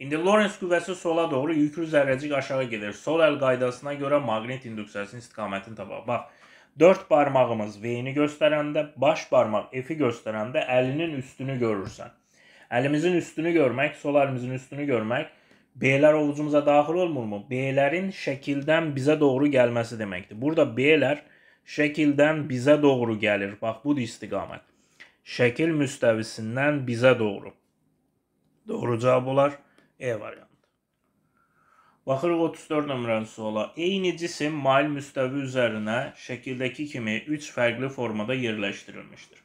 İndi Lorentz qüvvəsi sola doğru, yüklü zərrəcik aşağı gedir. Sol əl qaydasına görə maqnit induksiyasının istiqamətini tapaq. Bax, 4 barmağımız V-ni göstərəndə, baş barmaq F-i göstərəndə əlinin üstünü görürsən. Əlimizin üstünü görmək, sol əlimizin üstünü görmək B-lər ovucumuza daxil olmurmu? B-lərin şəkildən bizə doğru gəlməsi deməkdir. Burada B-lər şəkildən bizə doğru gəlir. Bax, budur istiqamət. Şəkil müstəvisindən bizə doğru. Doğru cavab olar. E variantı. Baxırıq 34 nömrəli suala. Eyni cisim mail müstəvi üzərinə şəkildəki kimi 3 fərqli formada yerləşdirilmişdir.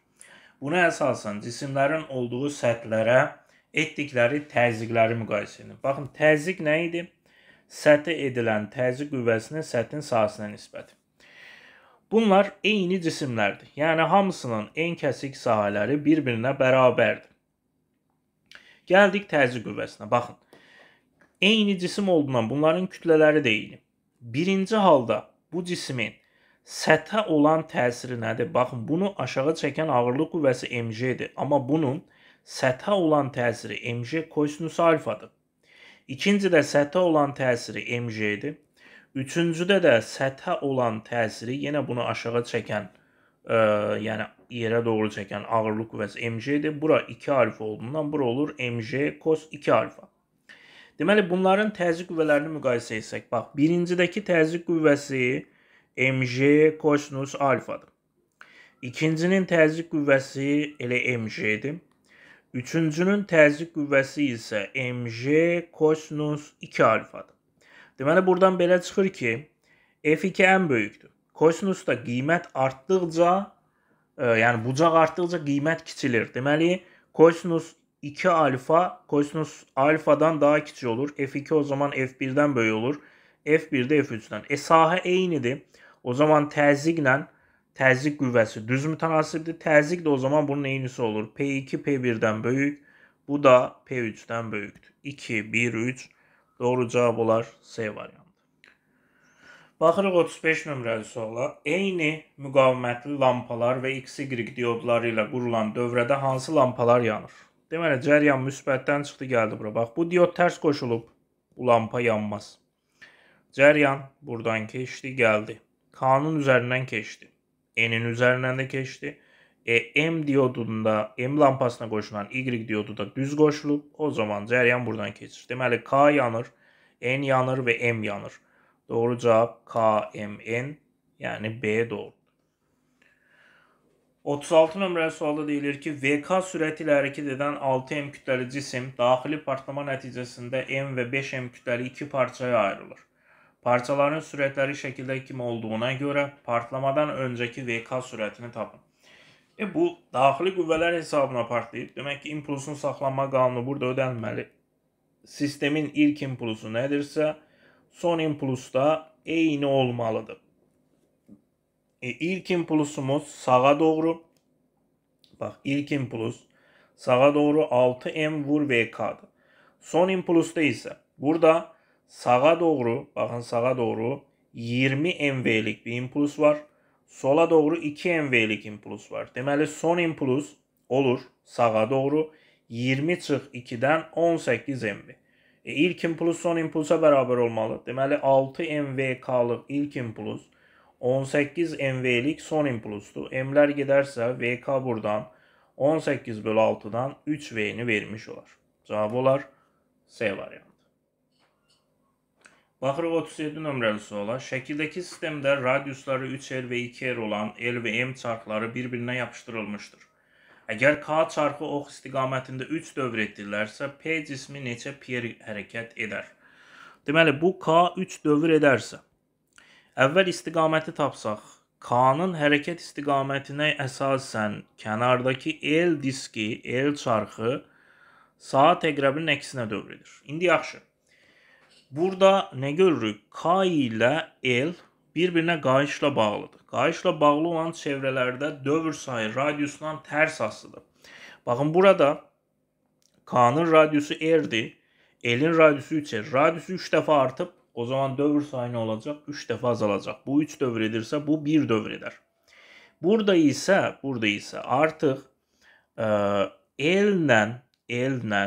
Buna əsasən cisimlərin olduğu səthlərə etdikləri təzyiqləri müqayisə edin. Baxın, təzyiq nə idi? Sətə edilən təzyiq qüvvəsinin sətin sahəsinə nisbəti. Bunlar eyni cisimlərdir. Yəni hamısının en kəsik sahələri bir-birinə bərabərdir. Gəldik təzyiq qüvvəsinə. Baxın, eyni cisim olduğundan bunların kütlələri də eyni. Birinci halda bu cismin səthə olan təsiri nədir? Baxın, bunu aşağı çəkən ağırlıq qüvvəsi mg-dir, amma bunun səthə olan təsiri mg kosinus alfadır. İkincidə səthə olan təsiri mg-dir. Üçüncüdə də səthə olan təsiri yenə bunu aşağı çəkən, ə, e, yəni yerə doğru çəkən ağırlıq qüvvəsi mg-dir. Bura 2 alfa olduğundan bura olur mg cos 2 alfa. Deməli bunların təzyiq qüvvələrini müqayisə etsək, bax, birincidəki təzyiq qüvvəsi mj kosinus alfadır. İkincinin təzyiq qüvvəsi elə mj-dir. Üçüncünün təzyiq qüvvəsi isə mj kosinus 2 alfadır. Deməli buradan belə çıxır ki, f2 ən böyükdür. Kosinusda qiymət artdıqca, e, yəni bucaq artdıqca qiymət kiçilir. Deməli kosinus 2 alfa kosinüs alfadan daha küçük olur. F2 o zaman F1'den böyle olur. F1'de F3'den. E sahə eynidir. O zaman təzyiqlə təzyiq qüvvəsi düz mütənasibdir. Təzyiq də o zaman bunun eynisi olur. P2 P1-dən böyük. Bu da P3-dən böyükdür. 2 1 3 doğru cavab olar C variantı. Baxırıq 35 nömrəli suala. Eyni müqavimətli lampalar və XY diodları ilə qurulan dövrədə hansı lampalar yanır? Deməli cəryan müsbətdən çıxdı geldi bura. Bax bu diod ters qoşulub. Bu lampa yanmaz. Cəryan buradan keçdi, geldi. k üzerinden üzərindən keçdi. N-in üzərindən keçdi. E, M diodunda, M lampasına koşulan Y diyodu da düz qoşulub. O zaman cəryan buradan keçir. Deməli K yanır, N yanır ve M yanır. Doğru cevap K, M, N, yani B doğru. 36 nömrəli sualda deyilir ki, VK sürəti ilə hərəkət edən 6M kütləli cisim daxili partlama nəticəsində M və 5M kütləli iki parçaya ayrılır. Parçaların sürətləri şəkildə kimi olduğuna görə partlamadan öncəki VK sürətini tapın. E bu daxili qüvvələr hesabına partlayıb. Demək ki, impulsun saxlanma qanunu burada ödənməli. Sistemin ilk impulsu nədirsə, son impuls da eyni olmalıdır. E, ilk impulsumuz sağa doğru. Bax ilk impuls sağa doğru 6M vur VK'dır. Son impulsda isə burada sağa doğru, baxın sağa doğru 20 MV'lik bir impuls var. Sola doğru 2 MV'lik impuls var. Deməli son impuls olur sağa doğru 20 çıx 2-dən 18 MV. E, ilk impuls son impulsa bərabər olmalı. Deməli 6 MVK-lıq ilk impuls 18 MV'lik son impulstu. M'ler giderse VK buradan 18 bölü 6'dan 3 V'ni vermiş olar. Cavabı olar C variantı. Baxırıq 37 nömrəli suala. Şəkildəki sistemdə radiusları 3L və 2R olan L və M çarxları bir-birinə yapışdırılmışdır. Əgər K çarxı ox istiqamətində 3 dövr etdilərsə, P cismi neçə piyer hərəkət edər? Deməli, bu K 3 dövr edərsə, Əvvəl istiqaməti tapsaq, K-nın hərəkət istiqamətinə əsasən kənardakı L diski, L çarxı sağa təqrəbinin əksinə dövr edir. İndi yaxşı. Burada nə görürük? K ilə L bir-birinə qayışla bağlıdır. Qayışla bağlı olan çevrələrdə dövr sayı radiusundan tərs asılıdır. Baxın burada K-nın radiusu R-dir, L-in radiusu 3-dir. Radiusu 3 dəfə artıb O zaman dövr sayını olacak 3 defa azalacak. Bu 3 dövr edirsə bu 1 dövr edər. Burada ise burada ise artık e, ellə ellə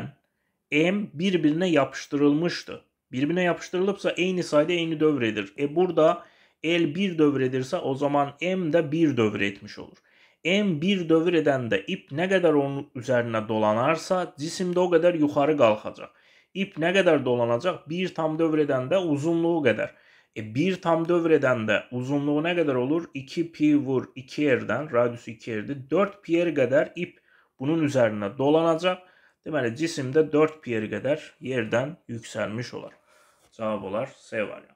m birbirine yapıştırılmıştı. Birbirine yapıştırılıpsa eyni sayda eyni dövr edir. E burada el bir dövr edirsə o zaman m de bir dövr etmiş olur. M bir dövr de ip ne kadar onun üzerine dolanarsa, cisimdə o kadar yukarı qalxacaq. İp ne kadar dolanacak? Bir tam dövreden de uzunluğu kadar. E bir tam dövreden de uzunluğu ne kadar olur? 2 pi vur 2 yerden, radius 2 yerde, 4 pi yer kadar ip bunun üzerine dolanacak. Deməli hani cisimdə 4 pi yer kadar yerden yükselmiş olar. Cavab olar C variantı.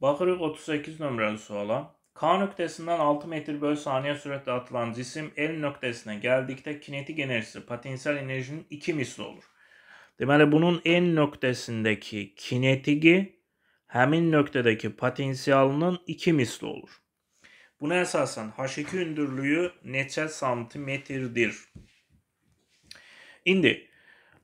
Baxırıq 38 numaralı suala. K nöqtəsindən 6 metr böl saniye sürətlə atılan cisim L nöqtəsinə gəldikdə kinetik enerjisi potensial enerjinin 2 misli olur. Deməli bunun en nöqtəsindəki kinetiki həmin nöqtədəki potensialının iki misli olur. Buna əsasən H2 hündürlüyü neçə santimetrdir? İndi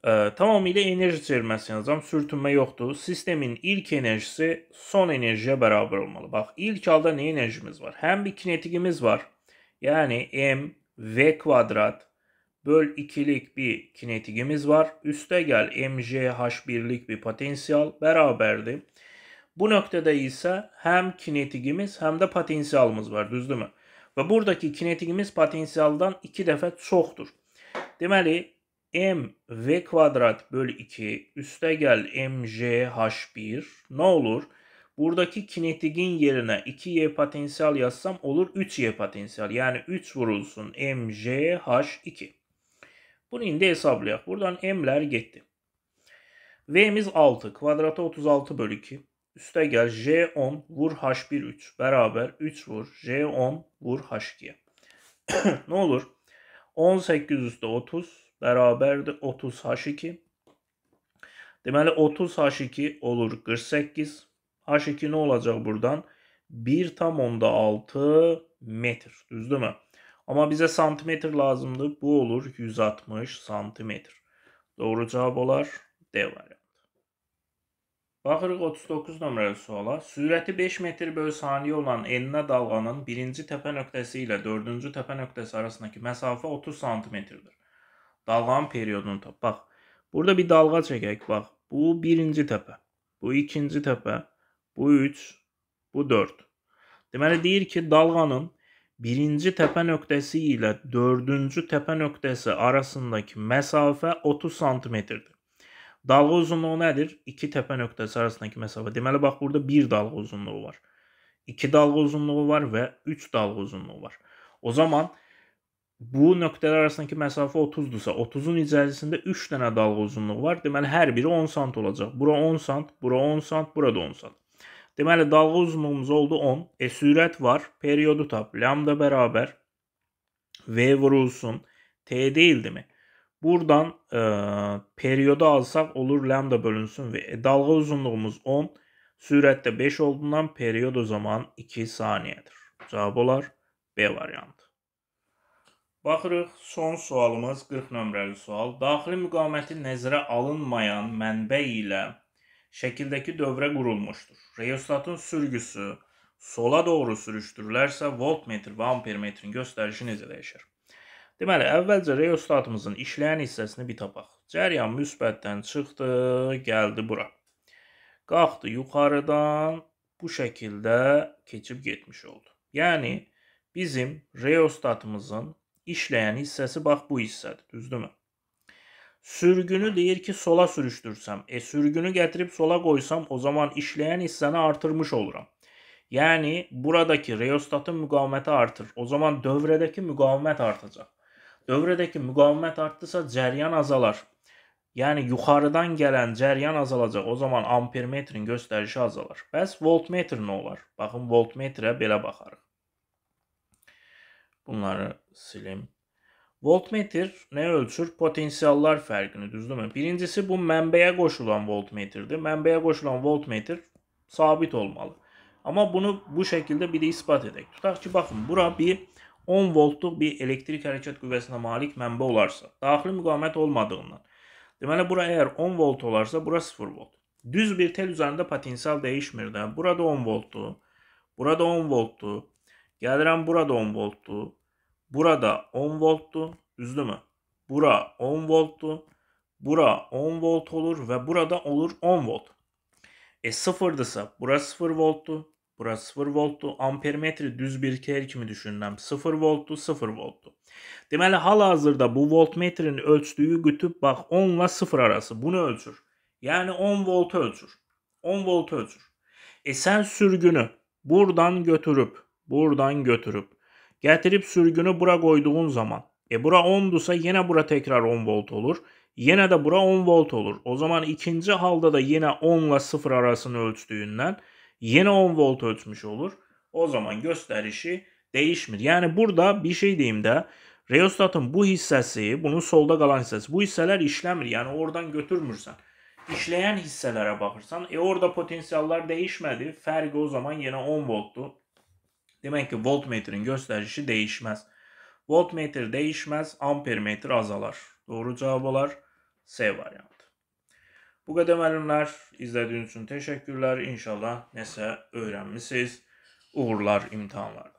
e, Tamamıyla enerji çevirməsi yazacağam. Sürtünmə yoxdur. Sistemin ilk enerjisi son enerjiye beraber olmalı. Bax, ilk halda ne enerjimiz var? Həm bir kinetikimiz var. Yəni m v kvadrat böl ikilik bir kinetikimiz var. Üste gel mjh birlik bir potansiyel beraberdi. Bu noktada ise hem kinetikimiz hem de potansiyelimiz var düzdür mü? Ve buradaki kinetikimiz potansiyeldan iki defa çoxdur. Demeli m v kvadrat bölü 2 üste gel mj h1 ne olur? Buradaki kinetikin yerine 2y potansiyel yazsam olur 3y potansiyel. Yani 3 vurulsun mj h2. Bunu indi hesaplayalım. Buradan m'ler gitti. V'miz 6. Kvadrata 36 bölü 2. Üste gel J10 vur H1 3. Beraber 3 vur J10 vur h 2 ne olur? 18 üstte 30. Beraber 30 H2. Deməli 30 H2 olur 48. H2 ne olacak buradan? 1 tam onda 6 metr. Düzdür mü? Ama bize santimetre lazımdı. Bu olur 160 santimetre. Doğru cevap olar D variantı. Baxırıq 39 nömrəli suala. Sürəti 5 metr bölü saniyə olan enine dalğanın birinci təpə nöqtəsi ilə dördüncü təpə nöqtəsi arasındakı məsafə 30 santimetrdir. Dalğanın periodunu tap. Bax, burada bir dalğa çəkək. Bax, bu birinci təpə, bu ikinci təpə, bu 3, bu 4. Deməli deyir ki, dalğanın birinci təpə nöqtəsi ilə dördüncü təpə nöqtəsi arasındakı məsafə 30 sm-dir. Dalğa uzunluğu nədir? 2 təpə nöqtəsi arasındakı məsafə. Deməli bax burada 1 dalğa uzunluğu var. 2 dalğa uzunluğu var və 3 dalğa uzunluğu var. O zaman bu nöqtələr arasındakı məsafə 30-dursa, 30-un içərisində 3 dənə dalğa uzunluğu var. Deməli hər biri 10 sant olacaq. Bura 10 sant, bura 10 sant, bura da 10 sant. Deməli dalğa uzunluğumuz oldu 10. E sürət var. Periodu tap. Lambda bərabər V vurulsun. T deyildi mi? Buradan e, periyodu alsaq olur lambda bölünsün. E, dalğa uzunluğumuz 10. Sürət də 5 olduğundan periyod o zaman 2 saniyədir. Cavab olar B variantı. Baxırıq, son sualımız 40 nömrəli sual. Daxili müqaməti nəzərə alınmayan mənbə ilə şəkildəki dövrə qurulmuşdur. Reostatın sürgüsü sola doğru sürüşdürülərsə voltmetr və ampermetrin göstərişi necə dəyişir? Deməli, əvvəlcə reostatımızın işləyən hissəsini bir tapaq. Cəryan müsbətdən çıxdı, gəldi bura. Qalxdı yuxarıdan bu şəkildə keçib getmiş oldu. Yəni bizim reostatımızın işləyən hissəsi bax bu hissədir, düzdürmü? Sürgünü deyir ki sola sürüştürsem. E sürgünü getirip sola koysam o zaman işleyen hisseni artırmış olurum. Yani buradaki reostatın müqaviməti artır. O zaman dövrədəki müqavimət artacaq. Dövrədəki müqavimət artdısa cəryan azalar. Yəni yuxarıdan gələn cəryan azalacaq. O zaman ampermetrin göstərişi azalar. Bəs voltmetr nə olar? Baxın voltmetrə belə baxarıq. Bunları silim. Voltmetre ne ölçür? Potansiyeller farkını düz değil Birincisi bu membeye koşulan voltmetrdir. Membeye koşulan voltmetr sabit olmalı. Ama bunu bu şekilde bir de ispat edek. Tutak ki bakın bura bir 10 voltluq bir elektrik hərəkət qüvvəsinə malik membe olarsa, daxili müqavimət olmadığından. demeli bura eğer 10 volt olarsa, bura 0 volt. Düz bir tel üzerinde potansiyal dəyişmir Burada 10 voltdu. Burada 10 voltdu. Gəlirəm burada 10 voltdu. Burada 10 volttu. Üzdü mü? Bura 10 volttu. Bura 10 volt olur ve burada olur 10 volt. E sıfırdısa burası 0 volttu. Burası 0 volttu. Ampermetre düz bir kel kimi düşündüm. 0 volttu 0 volttu. Demeli hal-hazırda bu voltmetrin ölçdüyü gütüb bak, 10 ilə 0 arası bunu ölçür. Yani 10 voltu ölçür. 10 voltu ölçür. E sen sürgünü buradan götürüp buradan götürüp Gətirib sürgünü bura qoyduğun zaman, e bura 10-dursa yenə bura təkrar 10 volt olur. Yenə də bura 10 volt olur. O zaman ikinci halda da yenə 10 ilə 0 arasını ölçdüyündən yenə 10 volt ölçmüş olur. O zaman göstərişi dəyişmir. Yəni burada bir şey deyim də, reostatın bu hissəsi, bunun solda qalan hissəsi, bu hissələr işləmir. Yəni oradan götürmürsən. İşləyən hissələrə baxırsan, e orada potensiallar dəyişmədi. Fərqi o zaman yenə 10 voltdur. Demək ki, voltmetrin göstərişi dəyişməz. Voltmetr dəyişməz, ampermetr azalar. Doğru cavab olar C variantı. Bu qədər müəllimlər, izlədiyiniz üçün təşəkkürlər. İnşallah nəsə öyrənmisiniz. Uğurlar imtahanlarda.